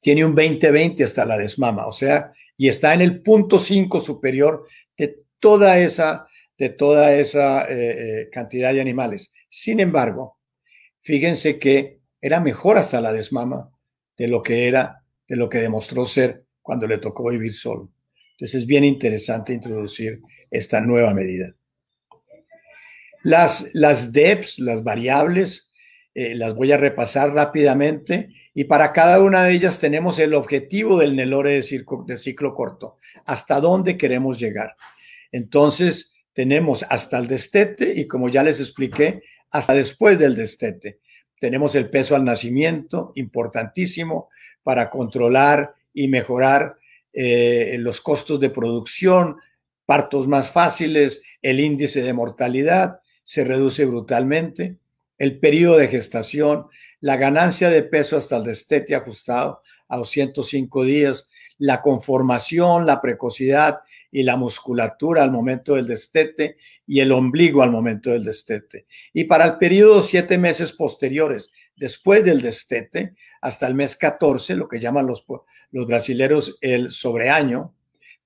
tiene un 20-20 hasta la desmama, o sea, y está en el punto 5 superior de toda esa, de toda esa eh, eh, cantidad de animales. Sin embargo, fíjense que era mejor hasta la desmama de lo que era, de lo que demostró ser cuando le tocó vivir solo. Entonces es bien interesante introducir esta nueva medida. Las, las DEPs, las variables, eh, las voy a repasar rápidamente y para cada una de ellas tenemos el objetivo del Nelore de, ciclo corto, hasta dónde queremos llegar. Entonces, tenemos hasta el destete y como ya les expliqué, hasta después del destete. Tenemos el peso al nacimiento, importantísimo, para controlar y mejorar eh, los costos de producción, partos más fáciles, el índice de mortalidad se reduce brutalmente, el periodo de gestación, la ganancia de peso hasta el destete ajustado a 205 días, la conformación, la precocidad y la musculatura al momento del destete y el ombligo al momento del destete. Y para el periodo siete meses posteriores, después del destete, hasta el mes 14, lo que llaman los, los brasileros el sobreaño,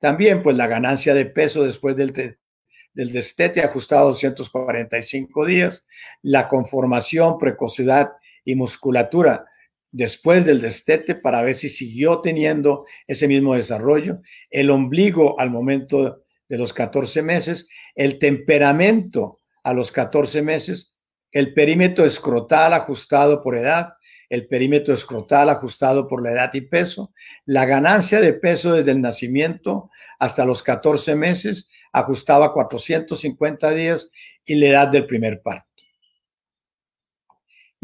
también pues la ganancia de peso después del, del destete ajustado a 245 días, la conformación, precocidad y musculatura después del destete para ver si siguió teniendo ese mismo desarrollo, el ombligo al momento de los 14 meses, el temperamento a los 14 meses, el perímetro escrotal ajustado por edad, el perímetro escrotal ajustado por la edad y peso, la ganancia de peso desde el nacimiento hasta los 14 meses ajustaba 450 días y la edad del primer parto.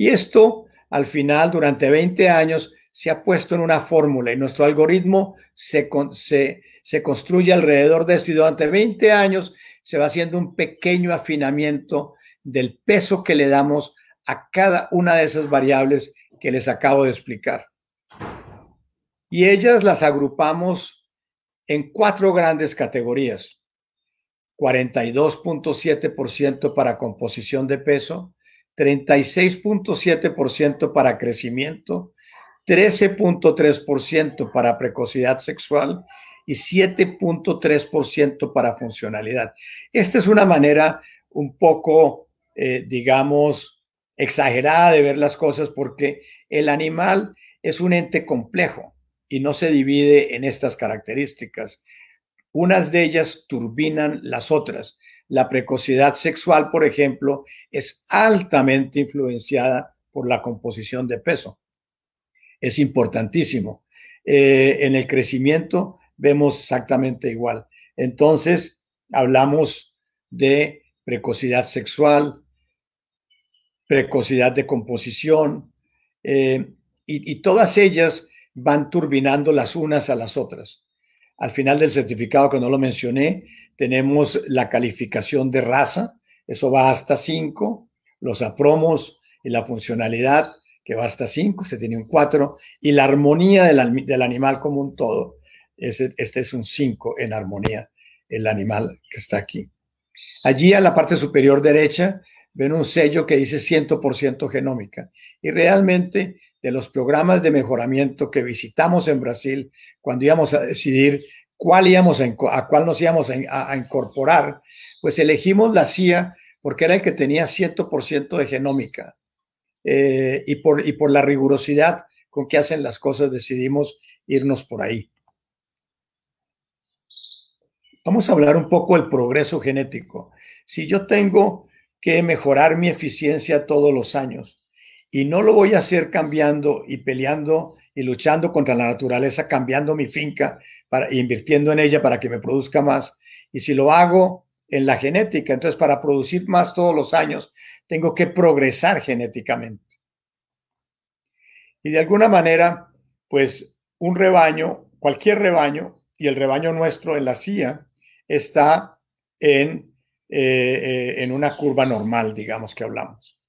Y esto, al final, durante 20 años, se ha puesto en una fórmula y nuestro algoritmo se, construye alrededor de esto y durante 20 años se va haciendo un pequeño afinamiento del peso que le damos a cada una de esas variables que les acabo de explicar. Y ellas las agrupamos en cuatro grandes categorías. 42.7% para composición de peso, 36.7% para crecimiento, 13.3% para precocidad sexual y 7.3% para funcionalidad. Esta es una manera un poco, eh, digamos, exagerada de ver las cosas porque el animal es un ente complejo y no se divide en estas características. Unas de ellas turbinan las otras. La precocidad sexual, por ejemplo, es altamente influenciada por la composición de peso. Es importantísimo. Eh, en el crecimiento vemos exactamente igual. Entonces, hablamos de precocidad sexual, precocidad de composición, eh, y todas ellas van turbinando las unas a las otras. Al final del certificado, que no lo mencioné, tenemos la calificación de raza, eso va hasta 5, los apromos y la funcionalidad, que va hasta 5, se tiene un 4, y la armonía del, animal como un todo. Este, este es un 5 en armonía, el animal que está aquí. Allí a la parte superior derecha ven un sello que dice 100% genómica. Y realmente de los programas de mejoramiento que visitamos en Brasil, cuando íbamos a decidir cuál a, cuál nos íbamos a, incorporar, pues elegimos la CIA porque era el que tenía 100% de genómica. Eh, y, por, y por la rigurosidad con que hacen las cosas decidimos irnos por ahí. Vamos a hablar un poco del progreso genético. Si yo tengo que mejorar mi eficiencia todos los años y no lo voy a hacer cambiando y peleando y luchando contra la naturaleza, cambiando mi finca para, e invirtiendo en ella para que me produzca más. Y si lo hago en la genética, entonces para producir más todos los años, tengo que progresar genéticamente. Y de alguna manera, pues un rebaño, cualquier rebaño, y el rebaño nuestro en la CIA está en, eh, eh, en una curva normal, digamos que hablamos.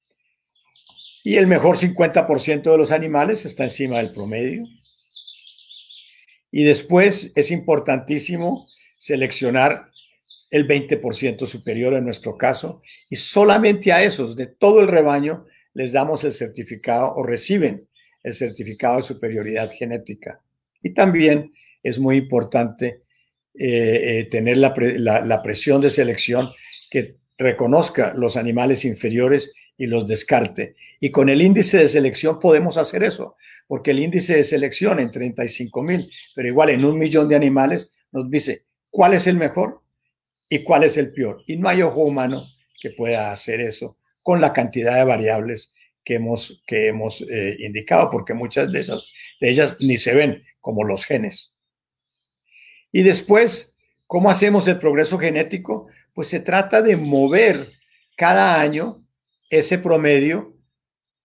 Y el mejor 50% de los animales está encima del promedio. Y después es importantísimo seleccionar el 20% superior en nuestro caso, y solamente a esos de todo el rebaño les damos el certificado o reciben el certificado de superioridad genética. Y también es muy importante eh, eh, tener la presión de selección que reconozca los animales inferiores y los descarte. Y con el índice de selección podemos hacer eso, porque el índice de selección en 35 mil, pero igual en un millón de animales, nos dice cuál es el mejor y cuál es el peor. Y no hay ojo humano que pueda hacer eso con la cantidad de variables que hemos, que hemos eh, indicado, porque muchas de, esas, de ellas ni se ven, como los genes. Y después, ¿cómo hacemos el progreso genético? Pues se trata de mover cada año ese promedio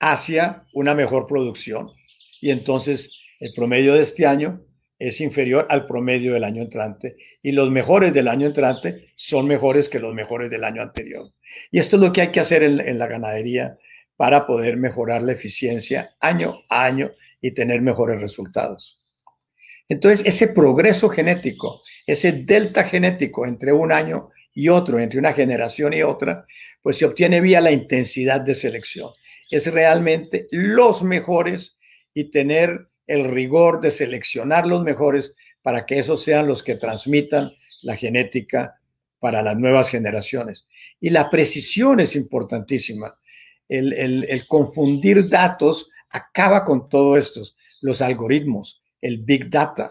hacia una mejor producción. Y entonces el promedio de este año es inferior al promedio del año entrante y los mejores del año entrante son mejores que los mejores del año anterior. Y esto es lo que hay que hacer en, la ganadería para poder mejorar la eficiencia año a año y tener mejores resultados. Entonces, ese progreso genético, ese delta genético entre un año y otro, entre una generación y otra, pues se obtiene vía la intensidad de selección. Es realmente los mejores y tener el rigor de seleccionar los mejores para que esos sean los que transmitan la genética para las nuevas generaciones. Y la precisión es importantísima. El, confundir datos acaba con todo esto. Los algoritmos, el big data,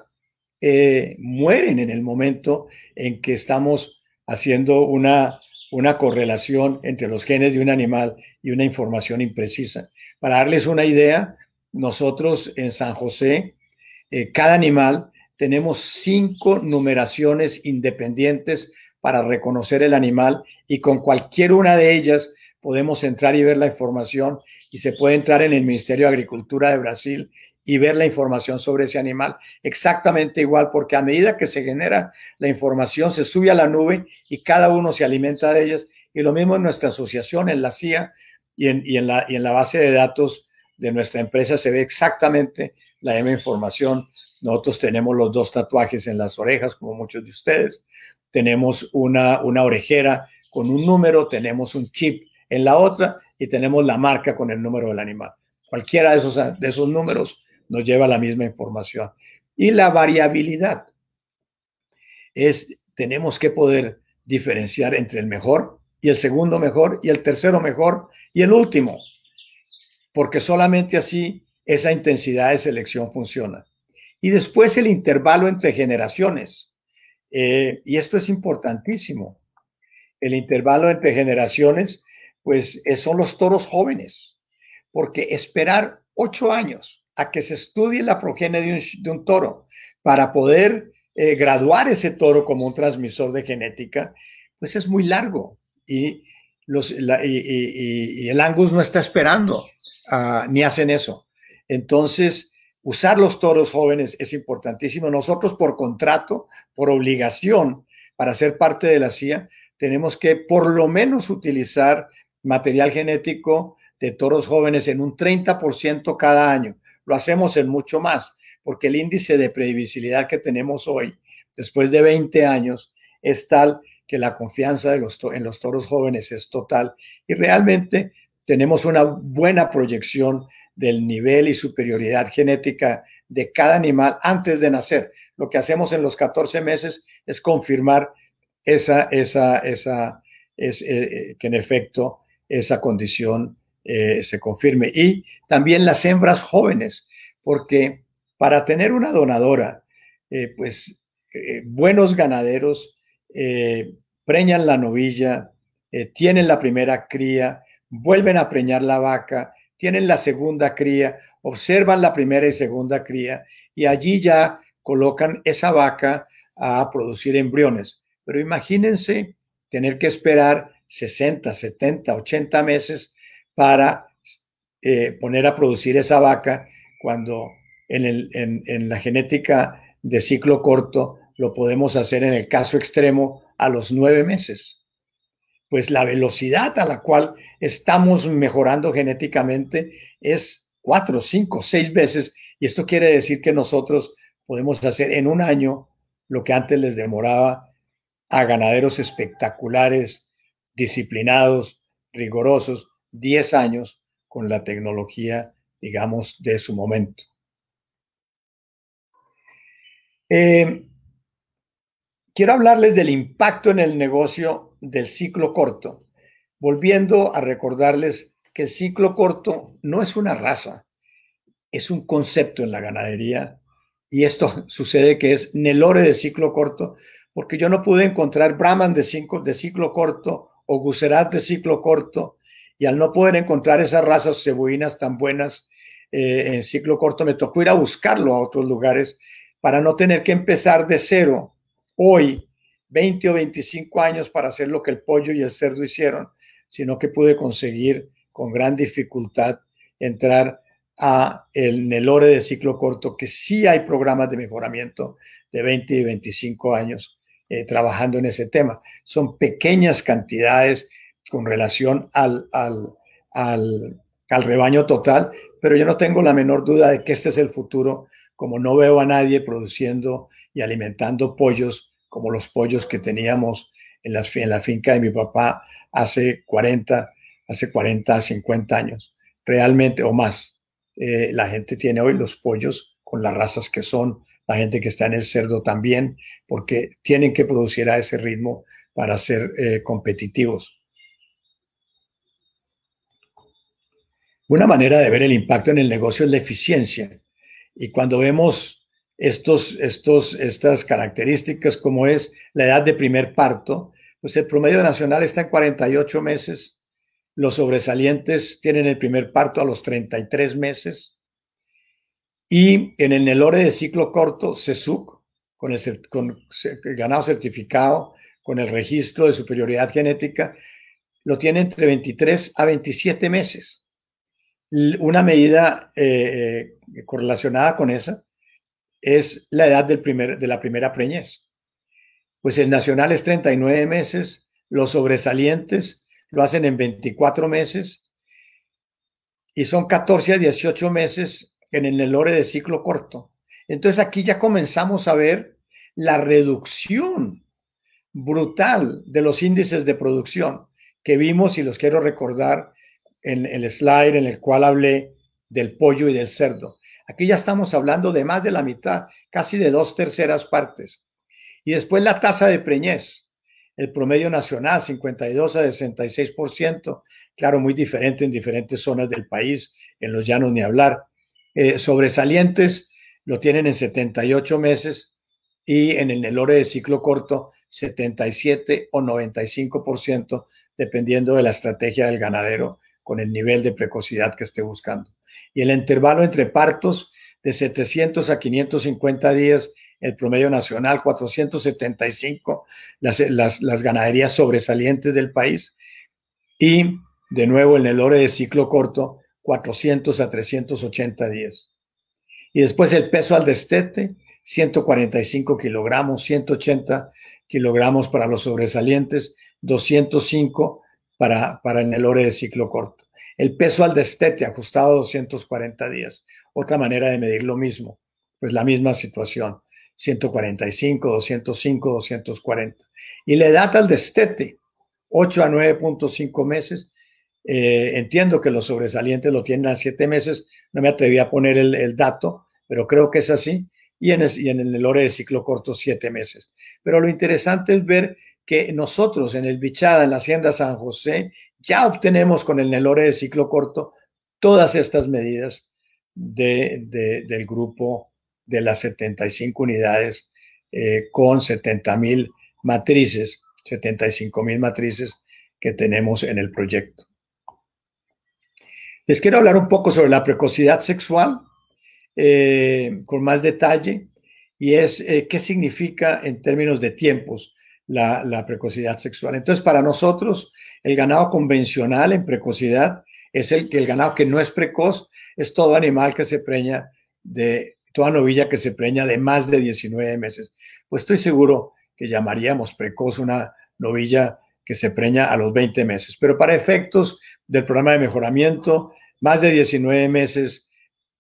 eh, mueren en el momento en que estamos haciendo una una correlación entre los genes de un animal y una información imprecisa. Para darles una idea, nosotros en San José, eh, cada animal tenemos cinco numeraciones independientes para reconocer el animal y con cualquier una de ellas podemos entrar y ver la información y se puede entrar en el Ministerio de Agricultura de Brasil y ver la información sobre ese animal. Exactamente igual, porque a medida que se genera la información, se sube a la nube y cada uno se alimenta de ellas. Y lo mismo en nuestra asociación, en la CIA y en, y en, la, y en la, base de datos de nuestra empresa se ve exactamente la misma información. Nosotros tenemos los dos tatuajes en las orejas, como muchos de ustedes. Tenemos una, una orejera con un número, tenemos un chip en la otra y tenemos la marca con el número del animal. Cualquiera de esos, de esos números nos lleva la misma información. Y la variabilidad es, tenemos que poder diferenciar entre el mejor y el segundo mejor y el tercero mejor y el último, porque solamente así esa intensidad de selección funciona. Y después el intervalo entre generaciones. Eh, y esto es importantísimo. El intervalo entre generaciones, pues son los toros jóvenes, porque esperar ocho años a que se estudie la progenie de un, toro para poder eh, graduar ese toro como un transmisor de genética, pues es muy largo y, los, el Angus no está esperando ah, ni hacen eso. Entonces, usar los toros jóvenes es importantísimo. Nosotros por contrato, por obligación, para ser parte de la CIA, tenemos que por lo menos utilizar material genético de toros jóvenes en un 30% cada año lo hacemos en mucho más, porque el índice de previsibilidad que tenemos hoy, después de 20 años, es tal que la confianza en los toros jóvenes es total y realmente tenemos una buena proyección del nivel y superioridad genética de cada animal antes de nacer. Lo que hacemos en los 14 meses es confirmar esa, esa, esa, es, eh, eh, que en efecto esa condición eh, se confirme. Y también las hembras jóvenes, porque para tener una donadora, eh, pues eh, buenos ganaderos preñan la novilla, tienen la primera cría, vuelven a preñar la vaca, tienen la segunda cría, observan la primera y segunda cría y allí ya colocan esa vaca a producir embriones. Pero imagínense tener que esperar 60, 70, 80 meses para eh, poner a producir esa vaca cuando en, en la genética de ciclo corto lo podemos hacer en el caso extremo a los nueve meses. Pues la velocidad a la cual estamos mejorando genéticamente es cuatro, cinco, seis veces y esto quiere decir que nosotros podemos hacer en un año lo que antes les demoraba a ganaderos espectaculares, disciplinados, rigurosos, 10 años con la tecnología, digamos, de su momento. Em, quiero hablarles del impacto en el negocio del ciclo corto, volviendo a recordarles que el ciclo corto no es una raza, es un concepto en la ganadería y esto sucede que es Nelore de ciclo corto, porque yo no pude encontrar Brahman de, de ciclo corto o Guserat de ciclo corto y al no poder encontrar esas razas cebuinas tan buenas eh, en ciclo corto, me tocó ir a buscarlo a otros lugares para no tener que empezar de cero hoy, 20 o 25 años, para hacer lo que el pollo y el cerdo hicieron, sino que pude conseguir con gran dificultad entrar a el, en de ciclo corto, que sí hay programas de mejoramiento de 20 y 25 años eh, trabajando en ese tema. Son pequeñas cantidades con relación al, rebaño total, pero yo no tengo la menor duda de que este es el futuro, como no veo a nadie produciendo y alimentando pollos como los pollos que teníamos en la, en la finca de mi papá hace 40, hace 40, 50 años, realmente o más. Eh, la gente tiene hoy los pollos con las razas que son, la gente que está en el cerdo también, porque tienen que producir a ese ritmo para ser eh, competitivos. Una manera de ver el impacto en el negocio es la eficiencia. Y cuando vemos estos, estos, estas características, como es la edad de primer parto, pues el promedio nacional está en 48 meses, los sobresalientes tienen el primer parto a los 33 meses, y en el Nelore de ciclo corto, CESUC, con con el ganado certificado, con el registro de superioridad genética, lo tiene entre 23 a 27 meses. Una medida eh, eh, correlacionada con esa es la edad del primer, de la primera preñez. Pues el nacional es 39 meses, los sobresalientes lo hacen en 24 meses y son 14 a 18 meses en el lore de ciclo corto. Entonces aquí ya comenzamos a ver la reducción brutal de los índices de producción que vimos y los quiero recordar en el slide en el cual hablé del pollo y del cerdo. Aquí ya estamos hablando de más de la mitad, casi de dos terceras partes. Y después la tasa de preñez, el promedio nacional, 52 a 66%, claro, muy diferente en diferentes zonas del país, en los llanos ni hablar. Eh, sobresalientes lo tienen en 78 meses y en el Nelore de ciclo corto, 77 o 95%, dependiendo de la estrategia del ganadero con el nivel de precocidad que esté buscando. Y el intervalo entre partos de 700 a 550 días, el promedio nacional 475, las, las, las ganaderías sobresalientes del país. Y de nuevo en el ore de ciclo corto, 400 a 380 días. Y después el peso al destete, 145 kilogramos, 180 kilogramos para los sobresalientes, 205 para, el Nelore de ciclo corto. El peso al destete ajustado a 240 días. Otra manera de medir lo mismo, pues la misma situación, 145, 205, 240. Y la edad al destete, 8 a 9.5 meses. Eh, entiendo que los sobresalientes lo tienen a 7 meses, no me atreví a poner el, dato, pero creo que es así. Y en, el, y de ciclo corto, 7 meses. Pero lo interesante es ver que nosotros en el Bichada, en la Hacienda San José, ya obtenemos con el Nelore de ciclo corto todas estas medidas del grupo de las 75 unidades eh, con 70.000 mil matrices, 75 mil matrices que tenemos en el proyecto. Les quiero hablar un poco sobre la precocidad sexual eh, con más detalle y es eh, qué significa en términos de tiempos la, precocidad sexual. Entonces, para nosotros, el ganado convencional en precocidad es el que el ganado que no es precoz es todo animal que se preña de toda novilla que se preña de más de 19 meses. Pues estoy seguro que llamaríamos precoz una novilla que se preña a los 20 meses. Pero para efectos del programa de mejoramiento, más de 19 meses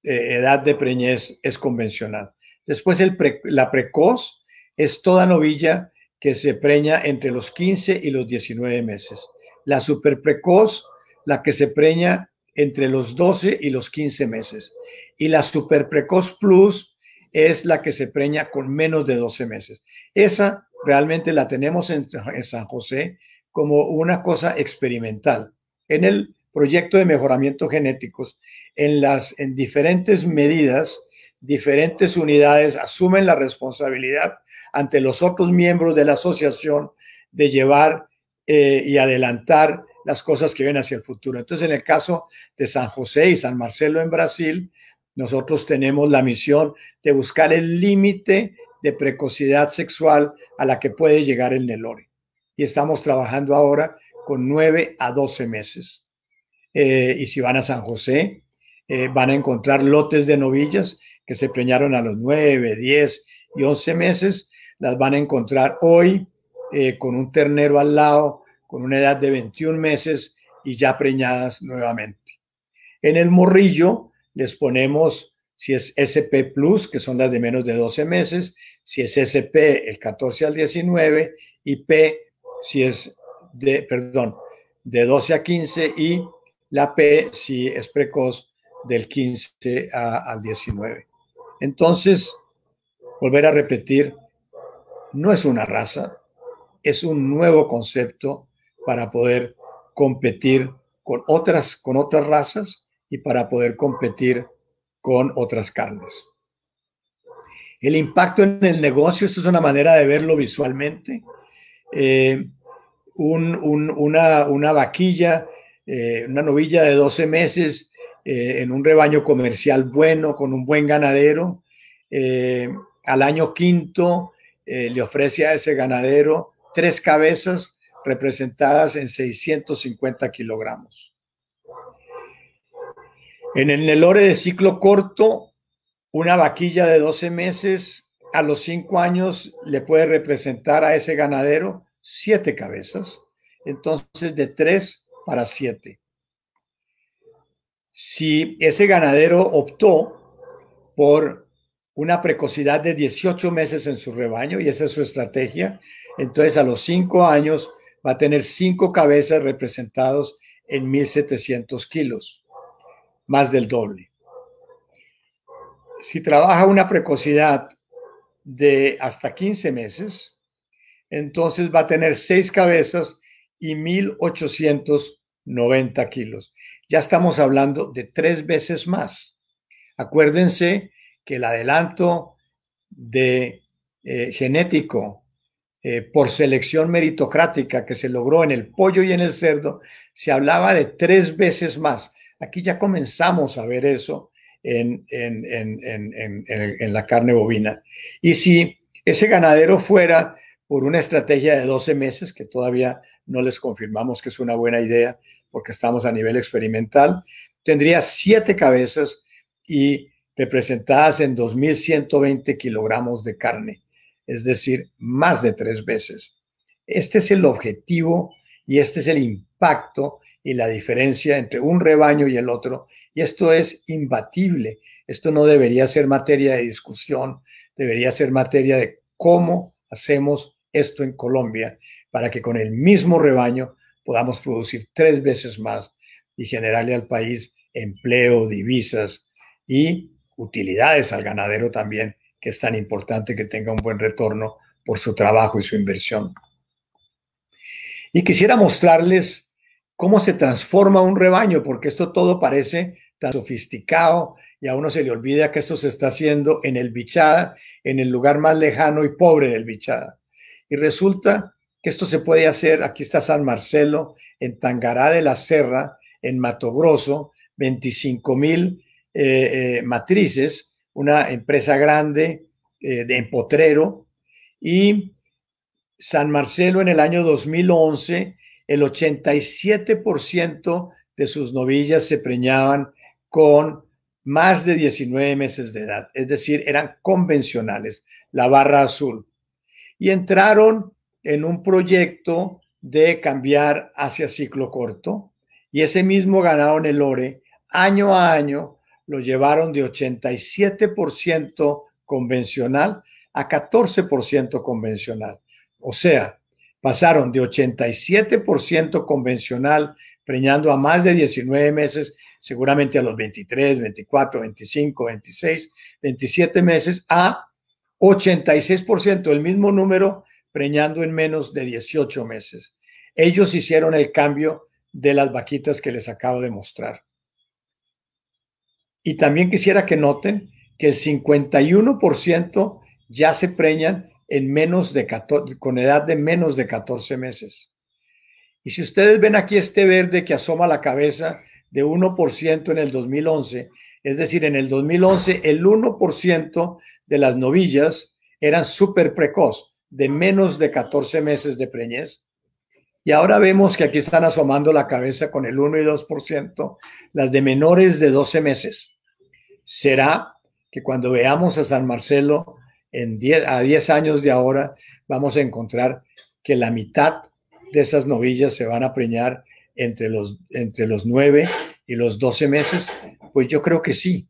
eh, edad de preñez es convencional. Después la precoz es toda novilla que se preña entre los 15 y los 19 meses. La superprecoz, la que se preña entre los 12 y los 15 meses. Y la superprecoz plus es la que se preña con menos de 12 meses. Esa realmente la tenemos en, San José como una cosa experimental. En el proyecto de mejoramiento genéticos, en, las, en diferentes medidas, diferentes unidades asumen la responsabilidad ante los otros miembros de la asociación de llevar eh, y adelantar las cosas que ven hacia el futuro. Entonces, en el caso de San José y San Marcelo en Brasil, nosotros tenemos la misión de buscar el límite de precocidad sexual a la que puede llegar el Nelore. Y estamos trabajando ahora con 9 a 12 meses. Eh, y si van a San José, eh, van a encontrar lotes de novillas que se preñaron a los 9, 10 y 11 meses las van a encontrar hoy eh, con un ternero al lado, con una edad de 21 meses y ya preñadas nuevamente. En el morrillo les ponemos, si es SP Plus, que son las de menos de 12 meses, si es SP el 14 al 19 y P si es de, perdón, de 12 a 15 y la P si es precoz del 15 al 19. Entonces, volver a repetir, no es una raza, es un nuevo concepto para poder competir con otras, con otras razas y para poder competir con otras carnes. El impacto en el negocio, esto es una manera de verlo visualmente. Eh, una, vaquilla, eh, una novilla de 12 meses eh, en un rebaño comercial bueno, con un buen ganadero, al año quinto eh, le ofrece a ese ganadero tres cabezas representadas en 650 kilogramos. En el Nelore de ciclo corto, una vaquilla de 12 meses a los 5 años le puede representar a ese ganadero siete cabezas, entonces de 3 para 7. Si ese ganadero optó por una precocidad de 18 meses en su rebaño y esa es su estrategia. Entonces a los 5 años va a tener 5 cabezas representados en 1.700 kilos, más del doble. Si trabaja una precocidad de hasta 15 meses, entonces va a tener 6 cabezas y 1.890 kilos. Ya estamos hablando de tres veces más. Acuérdense que el adelanto de, eh, genético eh, por selección meritocrática que se logró en el pollo y en el cerdo, se hablaba de tres veces más. Aquí ya comenzamos a ver eso en, en la carne bovina. Y si ese ganadero fuera por una estrategia de 12 meses, que todavía no les confirmamos que es una buena idea porque estamos a nivel experimental, tendría siete cabezas y representadas en 2.120 kilogramos de carne, es decir, más de tres veces. Este es el objetivo y este es el impacto y la diferencia entre un rebaño y el otro. Y esto es imbatible. Esto no debería ser materia de discusión, debería ser materia de cómo hacemos esto en Colombia para que con el mismo rebaño podamos producir tres veces más y generarle al país empleo, divisas y utilidades al ganadero también, que es tan importante que tenga un buen retorno por su trabajo y su inversión. Y quisiera mostrarles cómo se transforma un rebaño, porque esto todo parece tan sofisticado y a uno se le olvida que esto se está haciendo en el Bichada, en el lugar más lejano y pobre del Bichada. Y resulta que esto se puede hacer, aquí está San Marcelo, en Tangará de la Serra, en Mato Grosso, 25 mil eh, eh, matrices, una empresa grande eh, de empotrero y San Marcelo en el año 2011, el 87% de sus novillas se preñaban con más de 19 meses de edad, es decir, eran convencionales, la barra azul. Y entraron en un proyecto de cambiar hacia ciclo corto y ese mismo en el ore año a año lo llevaron de 87% convencional a 14% convencional. O sea, pasaron de 87% convencional, preñando a más de 19 meses, seguramente a los 23, 24, 25, 26, 27 meses, a 86%, el mismo número, preñando en menos de 18 meses. Ellos hicieron el cambio de las vaquitas que les acabo de mostrar. Y también quisiera que noten que el 51% ya se preñan en menos de con edad de menos de 14 meses. Y si ustedes ven aquí este verde que asoma la cabeza de 1% en el 2011, es decir, en el 2011 el 1% de las novillas eran súper precoz, de menos de 14 meses de preñez. Y ahora vemos que aquí están asomando la cabeza con el 1 y 2%, las de menores de 12 meses será que cuando veamos a San Marcelo en a 10 años de ahora, vamos a encontrar que la mitad de esas novillas se van a preñar entre los, entre los 9 y los 12 meses? Pues yo creo que sí.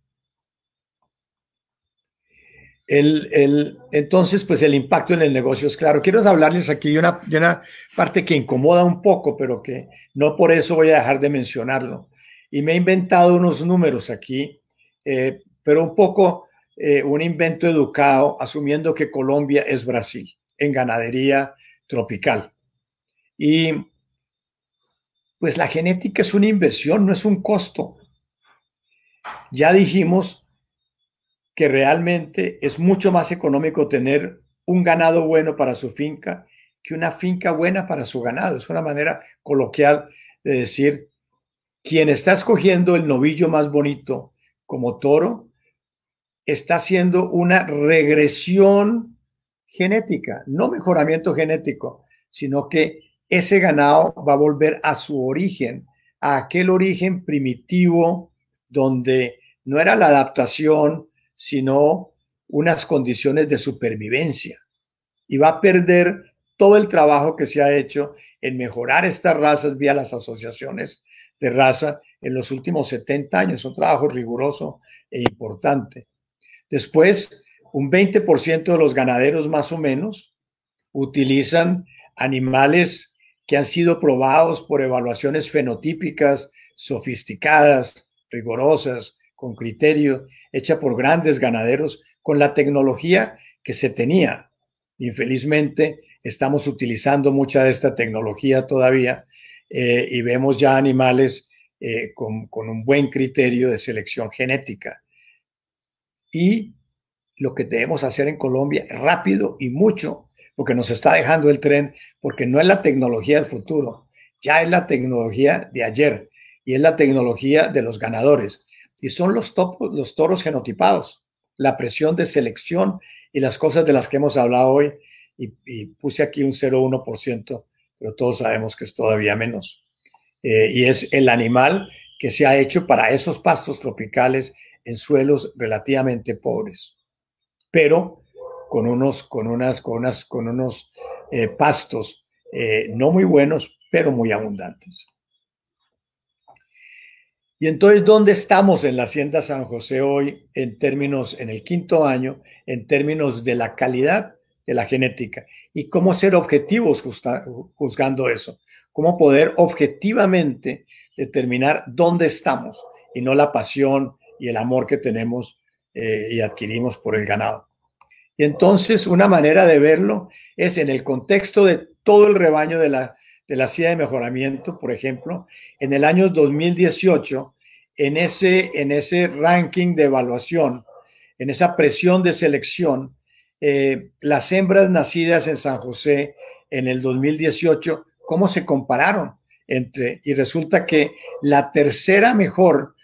El, entonces, pues el impacto en el negocio es claro. Quiero hablarles aquí una, de una parte que incomoda un poco, pero que no por eso voy a dejar de mencionarlo. Y me he inventado unos números aquí eh, pero un poco eh, un invento educado, asumiendo que Colombia es Brasil en ganadería tropical. Y pues la genética es una inversión, no es un costo. Ya dijimos que realmente es mucho más económico tener un ganado bueno para su finca que una finca buena para su ganado. Es una manera coloquial de decir, quien está escogiendo el novillo más bonito como toro, está haciendo una regresión genética, no mejoramiento genético, sino que ese ganado va a volver a su origen, a aquel origen primitivo donde no era la adaptación, sino unas condiciones de supervivencia. Y va a perder todo el trabajo que se ha hecho en mejorar estas razas vía las asociaciones de raza en los últimos 70 años, un trabajo riguroso e importante. Después, un 20% de los ganaderos más o menos utilizan animales que han sido probados por evaluaciones fenotípicas sofisticadas, rigurosas, con criterio, hecha por grandes ganaderos con la tecnología que se tenía. Infelizmente, estamos utilizando mucha de esta tecnología todavía eh, y vemos ya animales eh, con, un buen criterio de selección genética. Y lo que debemos hacer en Colombia rápido y mucho, porque nos está dejando el tren, porque no es la tecnología del futuro, ya es la tecnología de ayer y es la tecnología de los ganadores. Y son los, los toros genotipados, la presión de selección y las cosas de las que hemos hablado hoy. Y, y puse aquí un 0,1%, pero todos sabemos que es todavía menos. Eh, y es el animal que se ha hecho para esos pastos tropicales en suelos relativamente pobres, pero con unos, con unas, con unas, con unos eh, pastos eh, no muy buenos, pero muy abundantes. Y entonces, ¿dónde estamos en la Hacienda San José hoy en términos, en el quinto año, en términos de la calidad de la genética? ¿Y cómo ser objetivos juzgando eso? cómo poder objetivamente determinar dónde estamos y no la pasión y el amor que tenemos eh, y adquirimos por el ganado. Y entonces una manera de verlo es en el contexto de todo el rebaño de la, de CIA de mejoramiento, por ejemplo, en el año 2018, en ese, en ese ranking de evaluación, en esa presión de selección, eh, las hembras nacidas en San José en el 2018 cómo se compararon entre, y resulta que la tercera mejor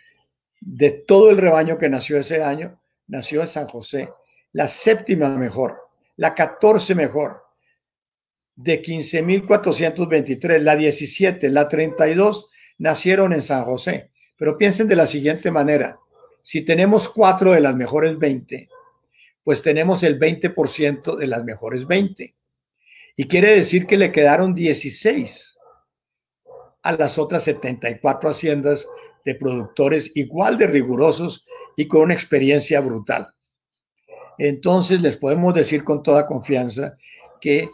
de todo el rebaño que nació ese año, nació en San José, la séptima mejor, la catorce mejor, de 15.423, la 17, la 32, nacieron en San José. Pero piensen de la siguiente manera, si tenemos cuatro de las mejores 20, pues tenemos el 20% de las mejores 20. Y quiere decir que le quedaron 16 a las otras 74 haciendas de productores igual de rigurosos y con una experiencia brutal. Entonces les podemos decir con toda confianza que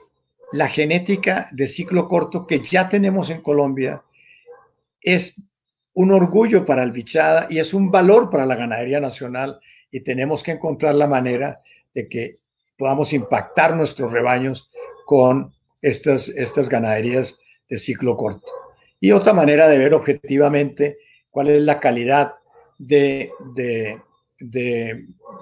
la genética de ciclo corto que ya tenemos en Colombia es un orgullo para el Bichada y es un valor para la ganadería nacional y tenemos que encontrar la manera de que podamos impactar nuestros rebaños con estas, estas ganaderías de ciclo corto. Y otra manera de ver objetivamente cuál es la calidad de, de,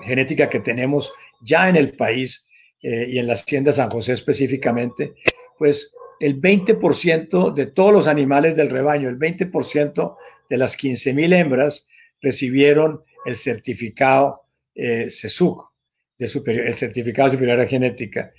genética que tenemos ya en el país eh, y en la hacienda San José específicamente, pues el 20% de todos los animales del rebaño, el 20% de las 15.000 hembras recibieron el certificado eh, e de superior, el certificado superior a genética.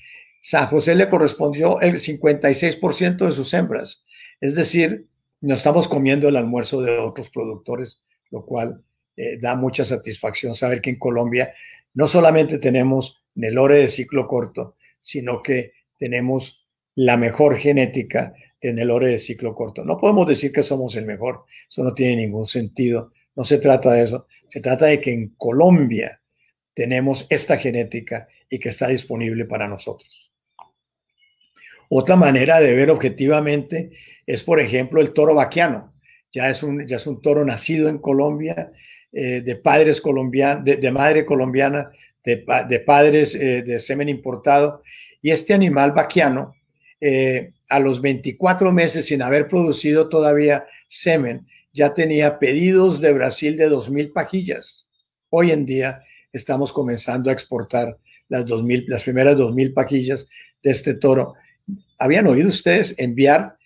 San José le correspondió el 56% de sus hembras. Es decir, no estamos comiendo el almuerzo de otros productores, lo cual eh, da mucha satisfacción saber que en Colombia no solamente tenemos Nelore de ciclo corto, sino que tenemos la mejor genética de Nelore de ciclo corto. No podemos decir que somos el mejor, eso no tiene ningún sentido, no se trata de eso, se trata de que en Colombia tenemos esta genética y que está disponible para nosotros. Otra manera de ver objetivamente es, por ejemplo, el toro vaquiano. Ya es un, ya es un toro nacido en Colombia, eh, de padres colombianos, de, madre colombiana, de, padres eh, de semen importado. Y este animal vaquiano, eh, a los 24 meses sin haber producido todavía semen, ya tenía pedidos de Brasil de 2.000 pajillas. Hoy en día estamos comenzando a exportar las, 2000, las primeras 2.000 paquillas de este toro ¿Habían oído ustedes enviar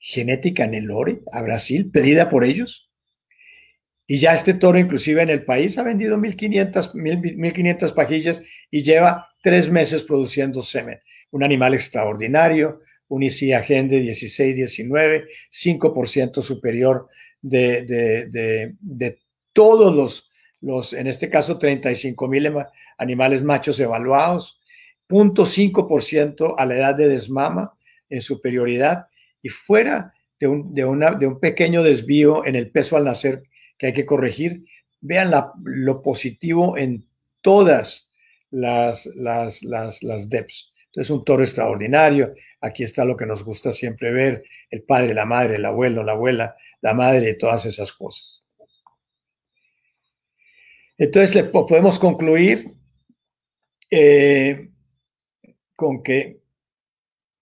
genética en el Ori a Brasil, pedida por ellos? Y ya este toro, inclusive en el país, ha vendido 1.500, 1500 pajillas y lleva tres meses produciendo semen. Un animal extraordinario, un ICI de 16-19, 5% superior de, de todos los, los, en este caso, 35 mil animales machos evaluados. 0.5% a la edad de desmama en superioridad y fuera de un, una, de un pequeño desvío en el peso al nacer que hay que corregir. Vean lo positivo en todas las, las, las, las DEPs. Entonces, un toro extraordinario. Aquí está lo que nos gusta siempre ver, el padre, la madre, el abuelo, la abuela, la madre, todas esas cosas. Entonces, podemos concluir eh, con que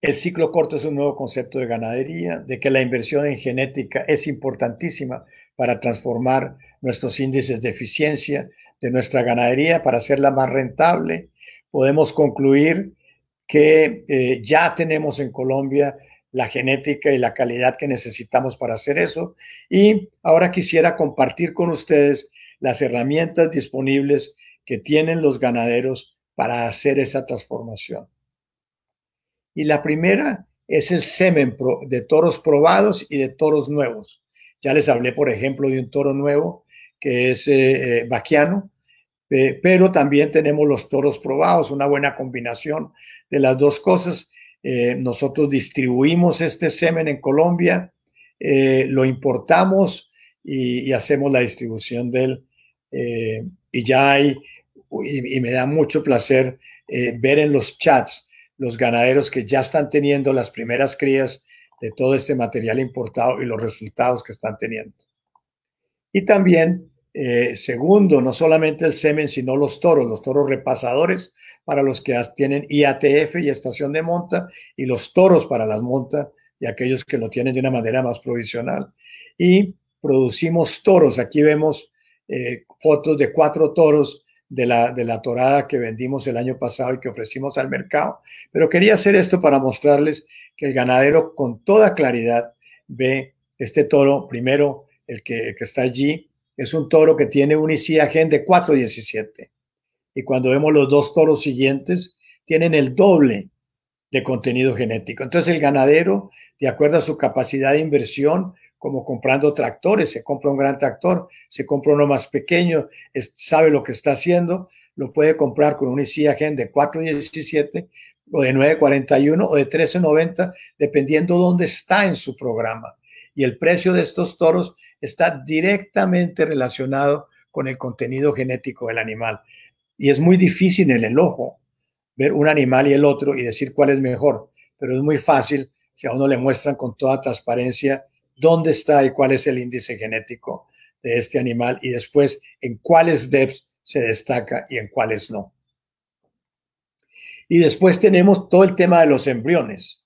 el ciclo corto es un nuevo concepto de ganadería, de que la inversión en genética es importantísima para transformar nuestros índices de eficiencia de nuestra ganadería para hacerla más rentable. Podemos concluir que eh, ya tenemos en Colombia la genética y la calidad que necesitamos para hacer eso. Y ahora quisiera compartir con ustedes las herramientas disponibles que tienen los ganaderos para hacer esa transformación y la primera es el semen de toros probados y de toros nuevos. Ya les hablé, por ejemplo, de un toro nuevo que es vaquiano, eh, eh, pero también tenemos los toros probados, una buena combinación de las dos cosas. Eh, nosotros distribuimos este semen en Colombia, lo importamos y, hacemos la distribución de él. y ya hay, y me da mucho placer ver en los chats los ganaderos que ya están teniendo las primeras crías de todo este material importado y los resultados que están teniendo. Y también, eh, segundo, no solamente el semen, sino los toros, los toros repasadores para los que tienen IATF y estación de monta, y los toros para las montas y aquellos que lo tienen de una manera más provisional. Y producimos toros. Aquí vemos eh, fotos de cuatro toros de la, de la torada que vendimos el año pasado y que ofrecimos al mercado. Pero quería hacer esto para mostrarles que el ganadero con toda claridad ve este toro, primero el que, está allí, es un toro que tiene un ICIAGEN de 4.17. Y cuando vemos los dos toros siguientes, tienen el doble de contenido genético. Entonces el ganadero, de acuerdo a su capacidad de inversión, como comprando tractores, se compra un gran tractor, se compra uno más pequeño, sabe lo que está haciendo, lo puede comprar con un ICI de 417 o de 941 o de 1390, dependiendo dónde está en su programa. Y el precio de estos toros está directamente relacionado con el contenido genético del animal. Y es muy difícil en el ojo ver un animal y el otro y decir cuál es mejor, pero es muy fácil si a uno le muestran con toda transparencia dónde está y cuál es el índice genético de este animal y después en cuáles DEPs se destaca y en cuáles no. Y después tenemos todo el tema de los embriones.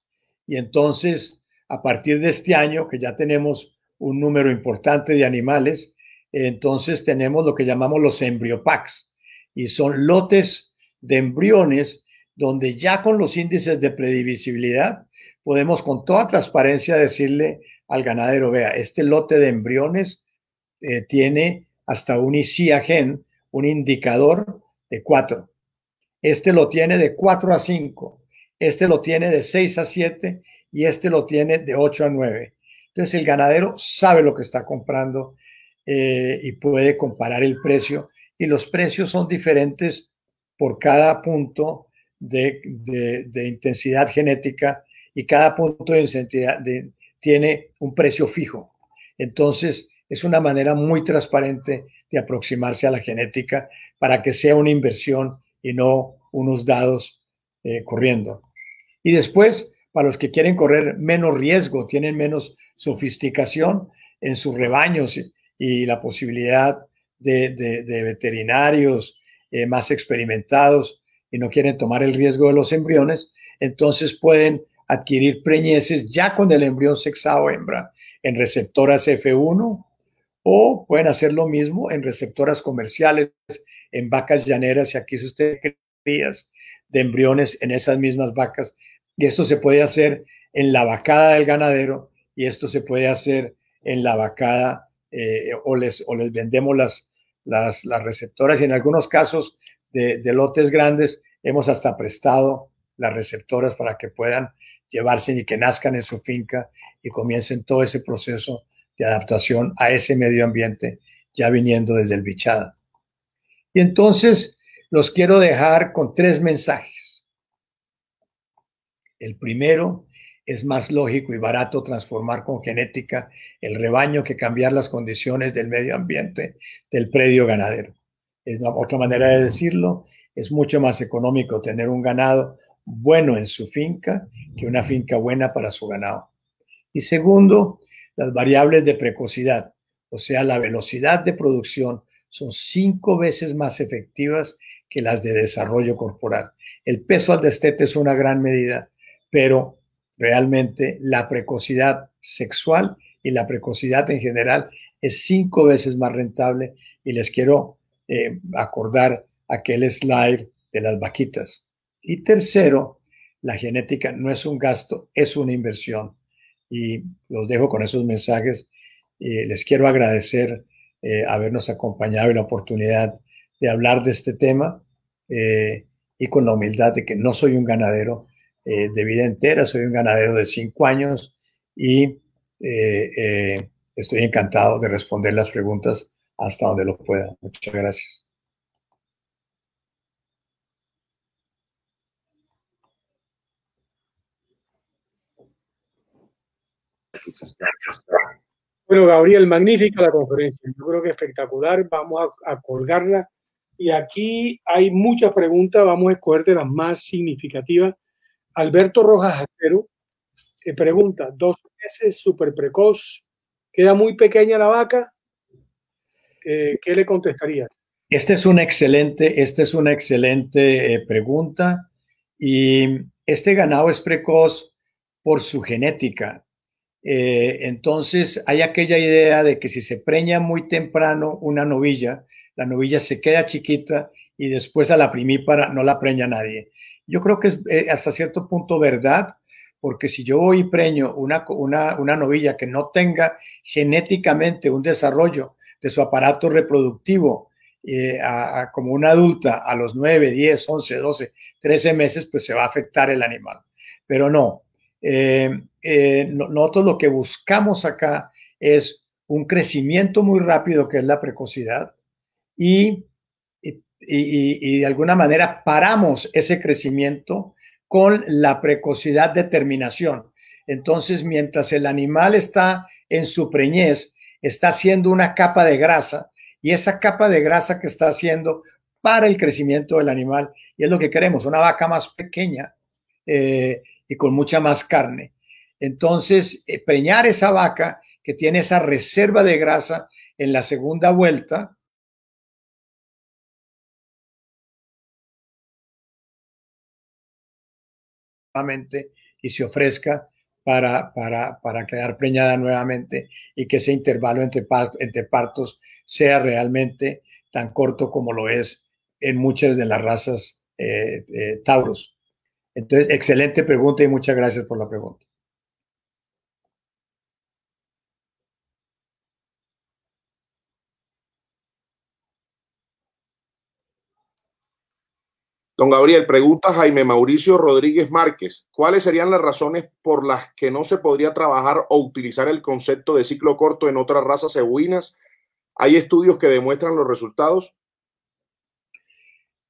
Y entonces, a partir de este año, que ya tenemos un número importante de animales, entonces tenemos lo que llamamos los embriopacks. Y son lotes de embriones donde ya con los índices de predivisibilidad podemos con toda transparencia decirle al ganadero, vea, este lote de embriones eh, tiene hasta un gen, un indicador de 4. Este lo tiene de 4 a 5, este lo tiene de 6 a 7 y este lo tiene de 8 a 9. Entonces el ganadero sabe lo que está comprando eh, y puede comparar el precio y los precios son diferentes por cada punto de, de intensidad genética y cada punto de intensidad, de tiene un precio fijo. Entonces, es una manera muy transparente de aproximarse a la genética para que sea una inversión y no unos dados eh, corriendo. Y después, para los que quieren correr menos riesgo, tienen menos sofisticación en sus rebaños y, la posibilidad de, veterinarios eh, más experimentados y no quieren tomar el riesgo de los embriones, entonces pueden adquirir preñeces ya con el embrión sexado hembra en receptoras F1 o pueden hacer lo mismo en receptoras comerciales en vacas llaneras, y aquí si usted crías de embriones en esas mismas vacas. Y esto se puede hacer en la vacada del ganadero y esto se puede hacer en la vacada eh, o, les, o les vendemos las, las, receptoras y en algunos casos de lotes grandes hemos hasta prestado las receptoras para que puedan llevarse y que nazcan en su finca y comiencen todo ese proceso de adaptación a ese medio ambiente ya viniendo desde el bichada. Y entonces los quiero dejar con tres mensajes. El primero, es más lógico y barato transformar con genética el rebaño que cambiar las condiciones del medio ambiente del predio ganadero. Es otra manera de decirlo, es mucho más económico tener un ganado bueno en su finca que una finca buena para su ganado. Y segundo, las variables de precocidad, o sea, la velocidad de producción, son cinco veces más efectivas que las de desarrollo corporal. El peso al destete es una gran medida, pero realmente la precocidad sexual y la precocidad en general es cinco veces más rentable. Y les quiero eh, acordar aquel slide de las vaquitas. Y tercero, la genética no es un gasto, es una inversión. Y los dejo con esos mensajes. les quiero agradecer eh, habernos acompañado y la oportunidad de hablar de este tema eh, y con la humildad de que no soy un ganadero eh, de vida entera, soy un ganadero de cinco años y estoy encantado de responder las preguntas hasta donde lo pueda. Muchas gracias. Bueno, Gabriel, magnífica la conferencia. Yo creo que espectacular. Vamos a, colgarla. Y aquí hay muchas preguntas. Vamos a escoger de las más significativas. Alberto Rojas Acero eh, pregunta: dos meses súper precoz. ¿Queda muy pequeña la vaca? Eh, ¿Qué le contestaría? Esta es una excelente, este es una excelente eh, pregunta. Y este ganado es precoz por su genética. Eh, entonces hay aquella idea de que si se preña muy temprano una novilla, la novilla se queda chiquita y después a la primípara no la preña nadie. Yo creo que es eh, hasta cierto punto verdad, porque si yo voy y preño una, una, una novilla que no tenga genéticamente un desarrollo de su aparato reproductivo, eh, como una adulta a los 9, 10, 11, 12, 13 meses, pues se va a afectar el animal. Pero no, eh, eh nosotros lo que buscamos acá es un crecimiento muy rápido, que es la precocidad, y, y, de alguna manera paramos ese crecimiento con la precocidad de terminación. Entonces, mientras el animal está en su preñez, está haciendo una capa de grasa y esa capa de grasa que está haciendo para el crecimiento del animal, y es lo que queremos, una vaca más pequeña, eh, y con mucha más carne. Entonces, eh, preñar esa vaca que tiene esa reserva de grasa en la segunda vuelta, y se ofrezca para, quedar preñada nuevamente y que ese intervalo entre, partos sea realmente tan corto como lo es en muchas de las razas eh, eh, tauros. Entonces, excelente pregunta y muchas gracias por la pregunta. Don Gabriel, pregunta Jaime Mauricio Rodríguez Márquez, ¿cuáles serían las razones por las que no se podría trabajar o utilizar el concepto de ciclo corto en otras razas cebuinas? ¿Hay estudios que demuestran los resultados?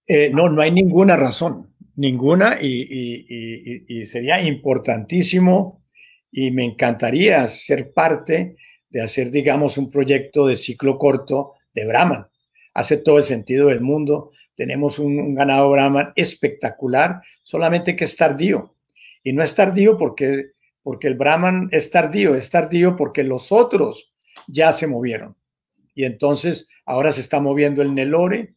Eh, no, no hay ninguna razón ninguna y, sería importantísimo y me encantaría ser parte de hacer, digamos, un proyecto de ciclo corto de Brahman. Hace todo el sentido del mundo. Tenemos un, ganado Brahman espectacular, solamente que es tardío. Y no es tardío porque, porque el Brahman es tardío, es tardío porque los otros ya se movieron. Y entonces ahora se está moviendo el Nelore.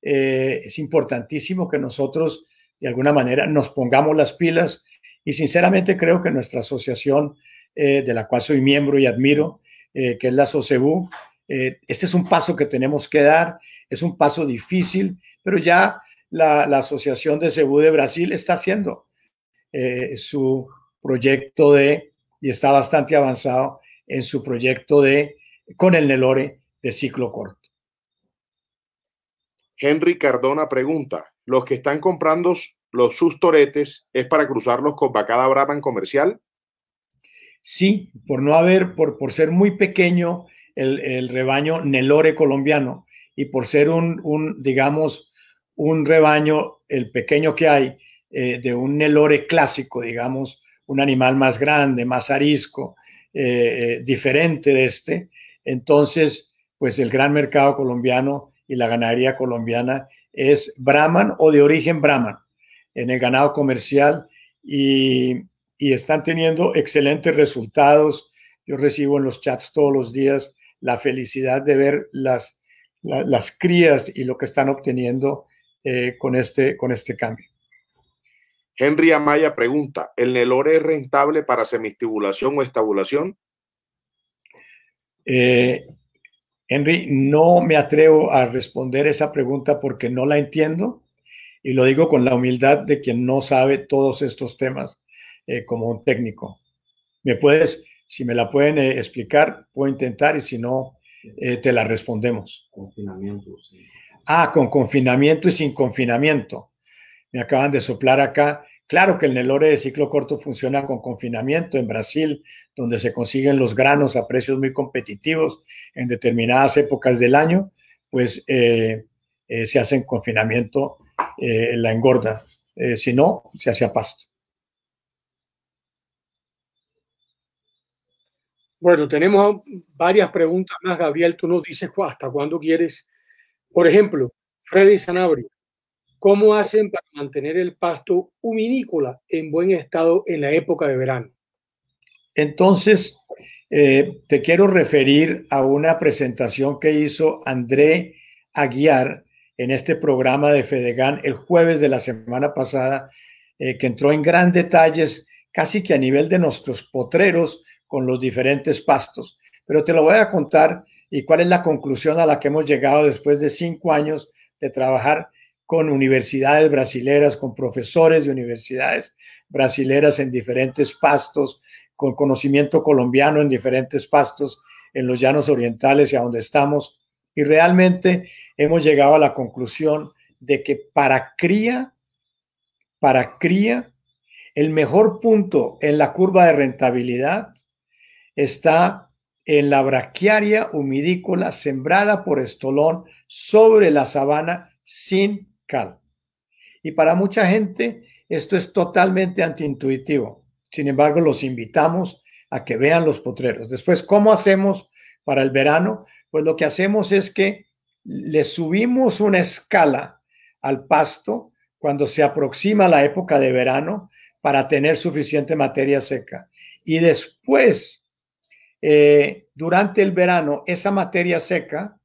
Eh, es importantísimo que nosotros de alguna manera nos pongamos las pilas y sinceramente creo que nuestra asociación, eh, de la cual soy miembro y admiro, eh, que es la SOCEBU, eh, este es un paso que tenemos que dar, es un paso difícil, pero ya la, Asociación de Cebú de Brasil está haciendo su proyecto de, y está bastante avanzado en su proyecto de, con el Nelore, de ciclo corto. Henry Cardona pregunta, los que están comprando los sus toretes es para cruzarlos con brava en comercial? Sí, por no haber, por, ser muy pequeño el, rebaño Nelore colombiano y por ser un, un digamos, un rebaño, el pequeño que hay, eh, de un Nelore clásico, digamos, un animal más grande, más arisco, eh, eh, diferente de este. Entonces, pues el gran mercado colombiano y la ganadería colombiana es Brahman o de origen Brahman en el ganado comercial y, están teniendo excelentes resultados. Yo recibo en los chats todos los días la felicidad de ver las, las crías y lo que están obteniendo eh, con, este, con este cambio. Henry Amaya pregunta, ¿el Nelore es rentable para semistibulación o estabulación? Eh, Henry, no me atrevo a responder esa pregunta porque no la entiendo y lo digo con la humildad de quien no sabe todos estos temas eh, como un técnico. Me puedes, si me la pueden eh, explicar, puedo intentar y si no, eh, te la respondemos. Confinamiento. Ah, con confinamiento y sin confinamiento. Me acaban de soplar acá Claro que el Nelore de ciclo corto funciona con confinamiento en Brasil, donde se consiguen los granos a precios muy competitivos en determinadas épocas del año, pues eh, eh, se hace en confinamiento eh, la engorda. si no, se hace a pasto. Bueno, tenemos varias preguntas más, Gabriel. Tú nos dices hasta cuándo quieres. Por ejemplo, Freddy Sanabria ¿Cómo hacen para mantener el pasto huminícola en buen estado en la época de verano? Entonces, eh, te quiero referir a una presentación que hizo André Aguiar en este programa de Fedegan el jueves de la semana pasada, eh, que entró en gran detalles casi que a nivel de nuestros potreros con los diferentes pastos. Pero te lo voy a contar y cuál es la conclusión a la que hemos llegado después de cinco años de trabajar con universidades brasileras, con profesores de universidades brasileras en diferentes pastos, con conocimiento colombiano en diferentes pastos en los llanos orientales y a donde estamos. Y realmente hemos llegado a la conclusión de que para cría, para cría, el mejor punto en la curva de rentabilidad está en la braquiaria humidícola sembrada por estolón sobre la sabana sin y para mucha gente esto es totalmente antiintuitivo. Sin embargo, los invitamos a que vean los potreros. Después, ¿cómo hacemos para el verano? Pues lo que hacemos es que le subimos una escala al pasto cuando se aproxima la época de verano para tener suficiente materia seca. Y después, eh, durante el verano, esa materia seca,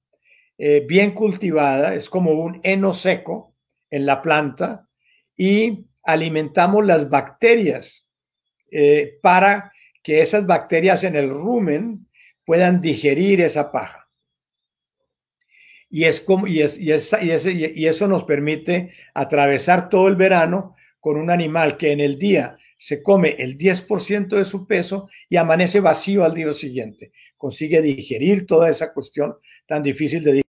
eh, bien cultivada, es como un heno seco, en la planta y alimentamos las bacterias eh, para que esas bacterias en el rumen puedan digerir esa paja. Y, es es, y, y, y eso nos permite atravesar todo el verano con un animal que en el día se come el 10% de su peso y amanece vacío al día siguiente. Consigue digerir toda esa cuestión tan difícil de digerir.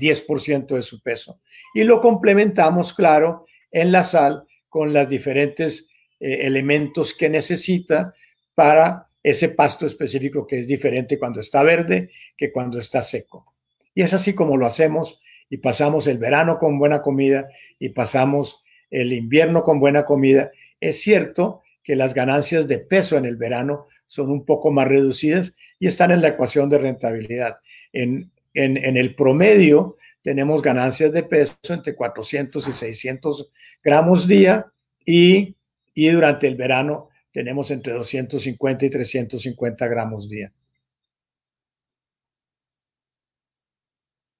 10% de su peso. Y lo complementamos, claro, en la sal con los diferentes eh, elementos que necesita para ese pasto específico que es diferente cuando está verde que cuando está seco. Y es así como lo hacemos y pasamos el verano con buena comida y pasamos el invierno con buena comida. Es cierto que las ganancias de peso en el verano son un poco más reducidas y están en la ecuación de rentabilidad. En en, el promedio tenemos ganancias de peso entre 400 y 600 gramos día y, durante el verano tenemos entre 250 y 350 gramos día.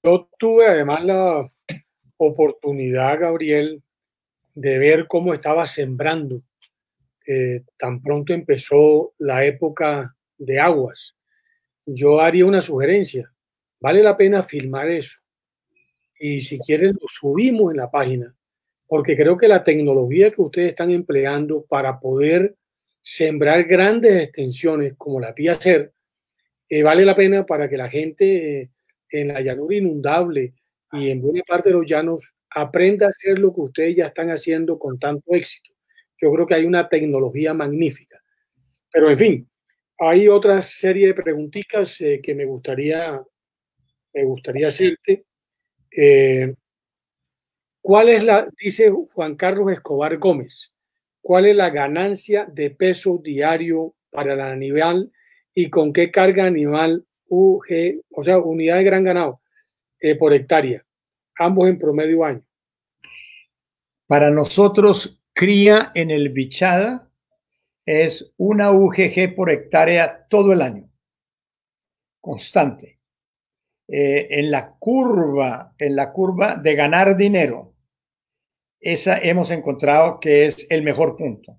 Yo tuve además la oportunidad, Gabriel, de ver cómo estaba sembrando. Eh, tan pronto empezó la época de aguas. Yo haría una sugerencia. Vale la pena filmar eso. Y si quieren, lo subimos en la página, porque creo que la tecnología que ustedes están empleando para poder sembrar grandes extensiones como la Pía Ser, eh, vale la pena para que la gente eh, en la llanura inundable y en buena parte de los llanos aprenda a hacer lo que ustedes ya están haciendo con tanto éxito. Yo creo que hay una tecnología magnífica. Pero en fin, hay otra serie de preguntitas eh, que me gustaría me gustaría decirte. Eh, ¿Cuál es la, dice Juan Carlos Escobar Gómez, cuál es la ganancia de peso diario para el animal y con qué carga animal UG, o sea, unidad de gran ganado eh, por hectárea, ambos en promedio año? Para nosotros, cría en el bichada es una UGG por hectárea todo el año, constante. Eh, en la curva, en la curva de ganar dinero, esa hemos encontrado que es el mejor punto.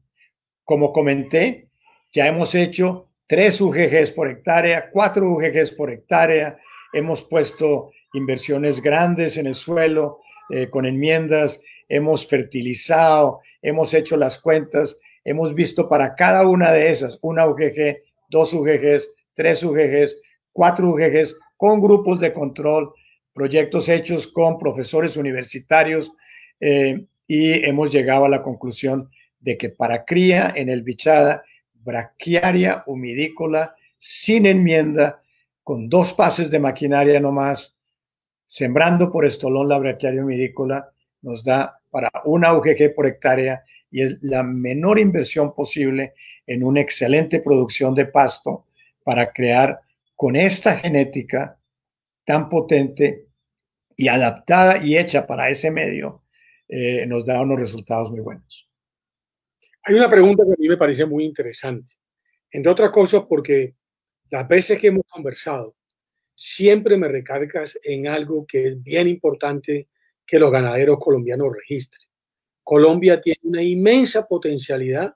Como comenté, ya hemos hecho tres UGGs por hectárea, cuatro UGGs por hectárea, hemos puesto inversiones grandes en el suelo eh, con enmiendas, hemos fertilizado, hemos hecho las cuentas, hemos visto para cada una de esas, una UGG, dos UGGs, tres UGGs, cuatro UGGs, con grupos de control, proyectos hechos con profesores universitarios eh, y hemos llegado a la conclusión de que para cría en el bichada braquiaria humidícola sin enmienda, con dos pases de maquinaria nomás, sembrando por estolón la braquiaria humidícola, nos da para una UGG por hectárea y es la menor inversión posible en una excelente producción de pasto para crear con esta genética tan potente y adaptada y hecha para ese medio, eh, nos da unos resultados muy buenos. Hay una pregunta que a mí me parece muy interesante, entre otras cosas porque las veces que hemos conversado, siempre me recargas en algo que es bien importante que los ganaderos colombianos registren. Colombia tiene una inmensa potencialidad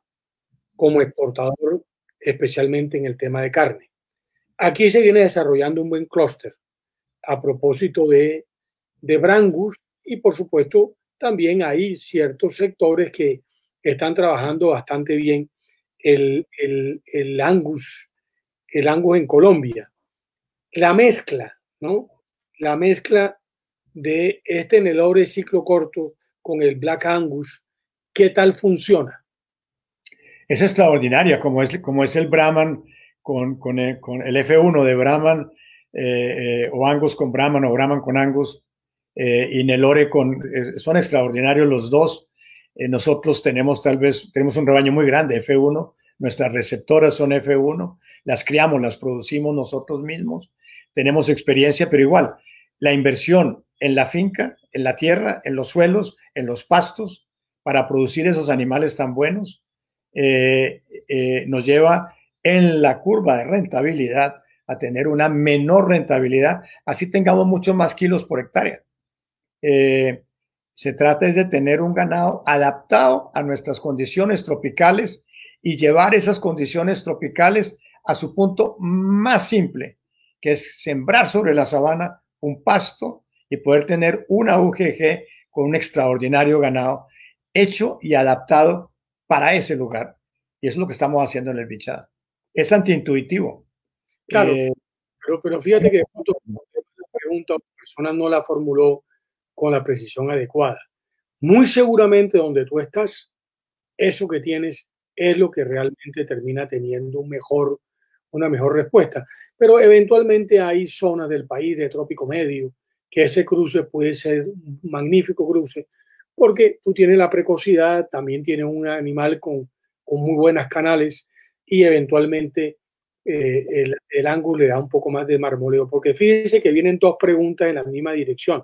como exportador, especialmente en el tema de carne. Aquí se viene desarrollando un buen clúster a propósito de, de Brangus y por supuesto también hay ciertos sectores que están trabajando bastante bien el, el, Angus, el Angus en Colombia. La mezcla, ¿no? La mezcla de este Nelore ciclo corto con el Black Angus, ¿qué tal funciona? Es extraordinaria, como es, como es el Brahman con, con, el, eh, con el, F1 de Brahman eh, eh, o Angus con Brahman o Brahman con Angus eh, y Nelore con... son extraordinarios los dos. nosotros tenemos tal vez, tenemos un rebaño muy grande, F1. Nuestras receptoras son F1. Las criamos, las producimos nosotros mismos. Tenemos experiencia, pero igual, la inversión en la finca, en la tierra, en los suelos, en los pastos, para producir esos animales tan buenos, eh, nos lleva en la curva de rentabilidad a tener una menor rentabilidad, así tengamos muchos más kilos por hectárea. Eh, se trata de tener un ganado adaptado a nuestras condiciones tropicales y llevar esas condiciones tropicales a su punto más simple, que es sembrar sobre la sabana un pasto y poder tener una UGG con un extraordinario ganado hecho y adaptado para ese lugar. Y es lo que estamos haciendo en el Bichada es antiintuitivo. Claro, eh, pero, fíjate que eh, la pregunta persona no la formuló con la precisión adecuada. Muy seguramente donde tú estás, eso que tienes es lo que realmente termina teniendo mejor, una mejor respuesta. Pero eventualmente hay zonas del país de trópico medio que ese cruce puede ser un magnífico cruce porque tú tienes la precocidad, también tienes un animal con, con muy buenas canales y eventualmente eh, el, ángulo le da un poco más de marmoleo, porque fíjense que vienen dos preguntas en la misma dirección.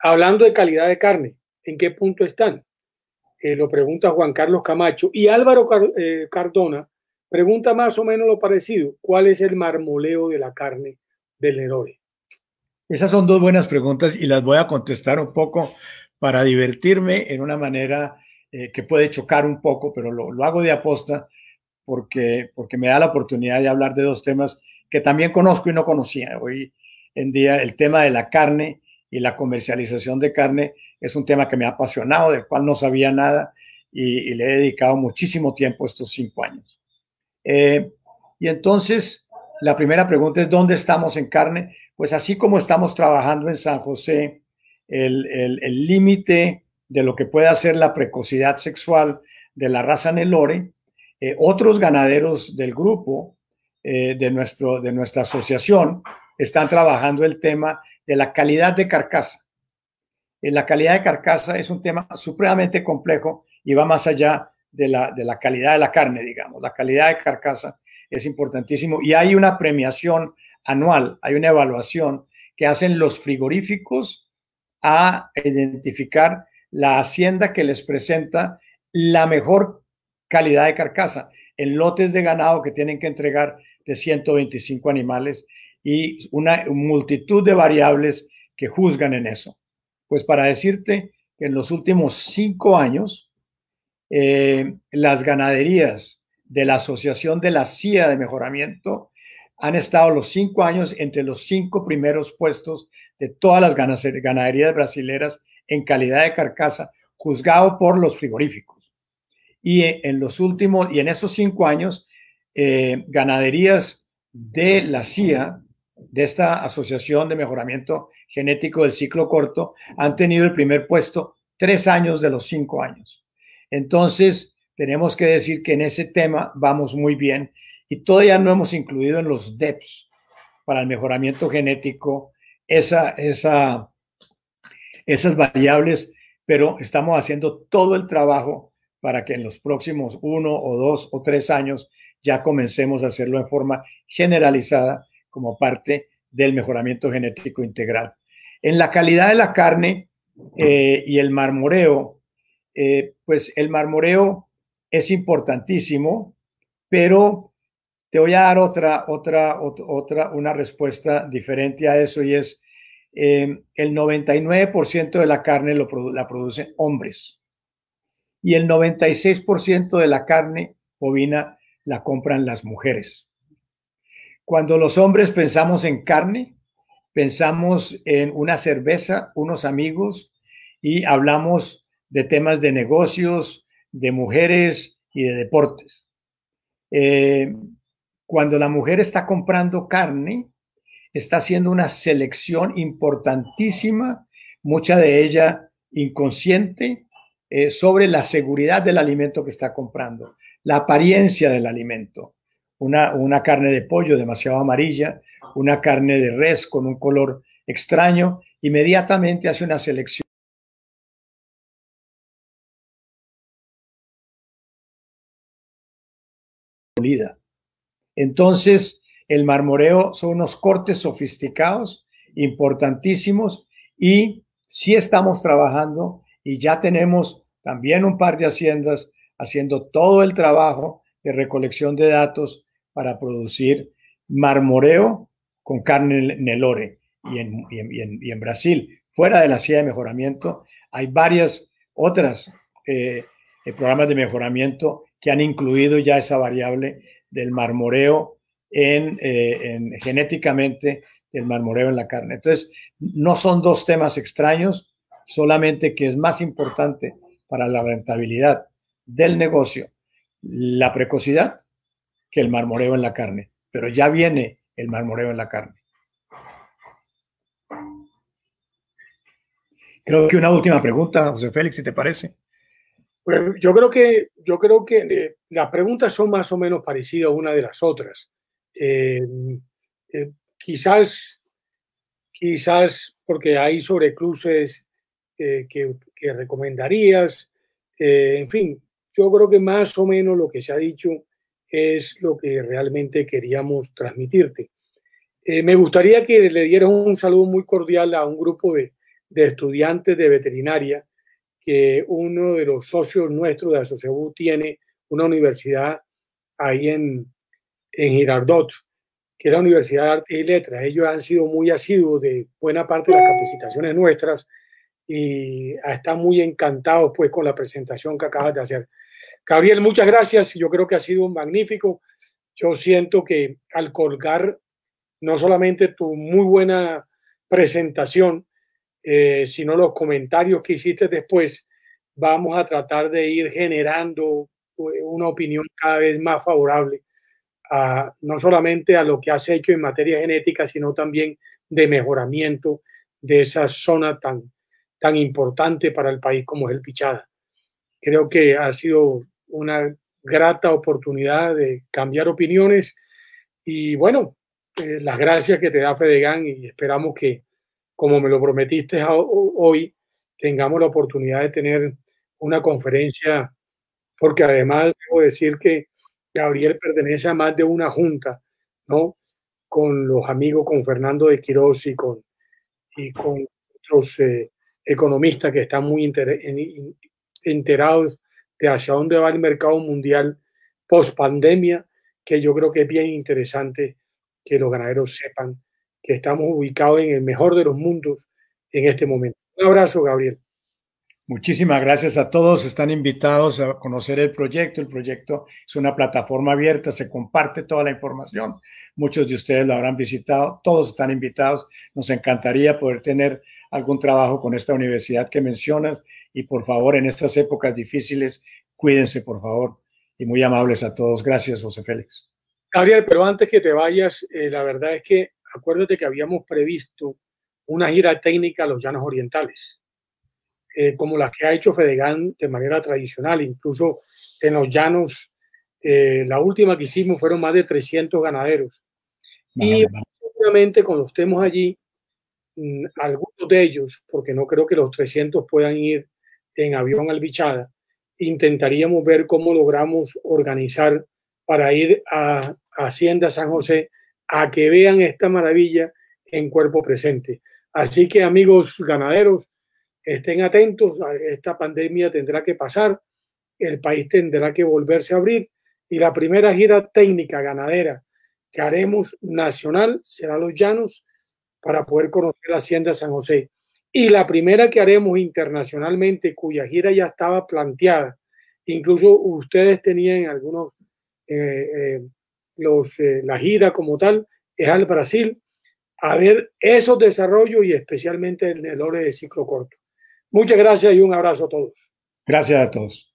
Hablando de calidad de carne, ¿en qué punto están? Eh, lo pregunta Juan Carlos Camacho y Álvaro eh, Cardona pregunta más o menos lo parecido, ¿cuál es el marmoleo de la carne del Nerore? Esas son dos buenas preguntas y las voy a contestar un poco para divertirme en una manera que puede chocar un poco, pero lo, lo hago de aposta porque, porque me da la oportunidad de hablar de dos temas que también conozco y no conocía. Hoy en día el tema de la carne y la comercialización de carne es un tema que me ha apasionado, del cual no sabía nada y, le he dedicado muchísimo tiempo estos cinco años. Eh, y entonces, la primera pregunta es, ¿dónde estamos en carne? Pues así como estamos trabajando en San José, el límite de lo que puede hacer la precocidad sexual de la raza Nelore, eh, otros ganaderos del grupo, eh, de, nuestro, de nuestra asociación, están trabajando el tema de la calidad de carcasa. Eh, la calidad de carcasa es un tema supremamente complejo y va más allá de la, calidad de la carne, digamos. La calidad de carcasa es importantísimo y hay una premiación anual, hay una evaluación que hacen los frigoríficos a identificar la hacienda que les presenta la mejor calidad de carcasa, en lotes de ganado que tienen que entregar de 125 animales y una multitud de variables que juzgan en eso. Pues para decirte que en los últimos cinco años, eh, las ganaderías de la Asociación de la CIA de Mejoramiento han estado los cinco años entre los cinco primeros puestos de todas las ganaderías brasileras en calidad de carcasa, juzgado por los frigoríficos y en los últimos, y en esos cinco años, eh, ganaderías de la CIA, de esta Asociación de Mejoramiento Genético del Ciclo Corto, han tenido el primer puesto tres años de los cinco años. Entonces, tenemos que decir que en ese tema vamos muy bien y todavía no hemos incluido en los DEPS para el mejoramiento genético esa, esa, esas variables, pero estamos haciendo todo el trabajo para que en los próximos uno o dos o tres años ya comencemos a hacerlo en forma generalizada como parte del mejoramiento genético integral. En la calidad de la carne eh, y el marmoreo, eh, pues el marmoreo es importantísimo, pero te voy a dar otra, otra, otra, una respuesta diferente a eso y es eh, el 99% de la carne la producen hombres y el 96% de la carne bovina la compran las mujeres. Cuando los hombres pensamos en carne, pensamos en una cerveza, unos amigos y hablamos de temas de negocios, de mujeres y de deportes. Eh, cuando la mujer está comprando carne, está haciendo una selección importantísima, mucha de ella inconsciente, eh, sobre la seguridad del alimento que está comprando, la apariencia del alimento. Una, una carne de pollo demasiado amarilla, una carne de res con un color extraño, inmediatamente hace una selección. Entonces, el marmoreo son unos cortes sofisticados, importantísimos, y si estamos trabajando y ya tenemos también un par de haciendas haciendo todo el trabajo de recolección de datos para producir marmoreo con carne nelore. Y en, y en, y en, Brasil, fuera de la CIA de mejoramiento, hay varias otras eh, eh, programas de mejoramiento que han incluido ya esa variable del marmoreo en, eh, en, genéticamente el marmoreo en la carne. Entonces, no son dos temas extraños, solamente que es más importante para la rentabilidad del negocio la precocidad que el marmoreo en la carne. Pero ya viene el marmoreo en la carne. Creo que una última pregunta, José Félix, si te parece. Pues yo creo que, yo creo que eh, las preguntas son más o menos parecidas una de las otras. Eh, eh, quizás, quizás porque hay sobrecruces que recomendarías, eh, en fin, yo creo que más o menos lo que se ha dicho es lo que realmente queríamos transmitirte. Eh, me gustaría que le dieras un saludo muy cordial a un grupo de, estudiantes de veterinaria que uno de los socios nuestros de asociación tiene una universidad ahí en, en Girardot, que es la Universidad de y Letras. Ellos han sido muy asiduos de buena parte de las capacitaciones nuestras y ah, está muy encantado pues con la presentación que acabas de hacer. Gabriel, muchas gracias. Yo creo que ha sido magnífico. Yo siento que al colgar no solamente tu muy buena presentación, eh, sino los comentarios que hiciste después, vamos a tratar de ir generando eh, una opinión cada vez más favorable, a, no solamente a lo que has hecho en materia genética, sino también de mejoramiento de esa zona tan tan importante para el país como es el Pichada. Creo que ha sido una grata oportunidad de cambiar opiniones y bueno, eh, las gracias que te da Fedegan y esperamos que, como me lo prometiste hoy, tengamos la oportunidad de tener una conferencia, porque además debo decir que Gabriel pertenece a más de una junta, ¿no? Con los amigos, con Fernando de Quirós y con, y con otros eh, economista que está muy enterados de hacia dónde va el mercado mundial post pandemia, que yo creo que es bien interesante que los ganaderos sepan que estamos ubicados en el mejor de los mundos en este momento. Un abrazo, Gabriel. Muchísimas gracias a todos. Están invitados a conocer el proyecto. El proyecto es una plataforma abierta, se comparte toda la información. Muchos de ustedes lo habrán visitado, todos están invitados. Nos encantaría poder tener algún trabajo con esta universidad que mencionas y por favor en estas épocas difíciles cuídense por favor y muy amables a todos. Gracias José Félix. Gabriel, pero antes que te vayas, eh, la verdad es que acuérdate que habíamos previsto una gira técnica a los llanos orientales, eh, como la que ha hecho Fedegan de manera tradicional, incluso en los llanos, eh, la última que hicimos fueron más de 300 ganaderos. y seguramente seguramente cuando estemos allí, Mm, algunos de ellos, porque no creo que los 300 puedan ir en avión al Bichada, intentaríamos ver cómo logramos organizar para ir a Hacienda San José a que vean esta maravilla en cuerpo presente. Así que amigos ganaderos, estén atentos, esta pandemia tendrá que pasar, el país tendrá que volverse a abrir y la primera gira técnica ganadera que haremos nacional será Los Llanos para poder conocer la Hacienda San José. Y la primera que haremos internacionalmente, cuya gira ya estaba planteada, incluso ustedes tenían algunos, eh, eh, los, eh, la gira como tal, es al Brasil, a ver esos desarrollos y especialmente en el de de ciclo corto. Muchas gracias y un abrazo a todos. Gracias a todos.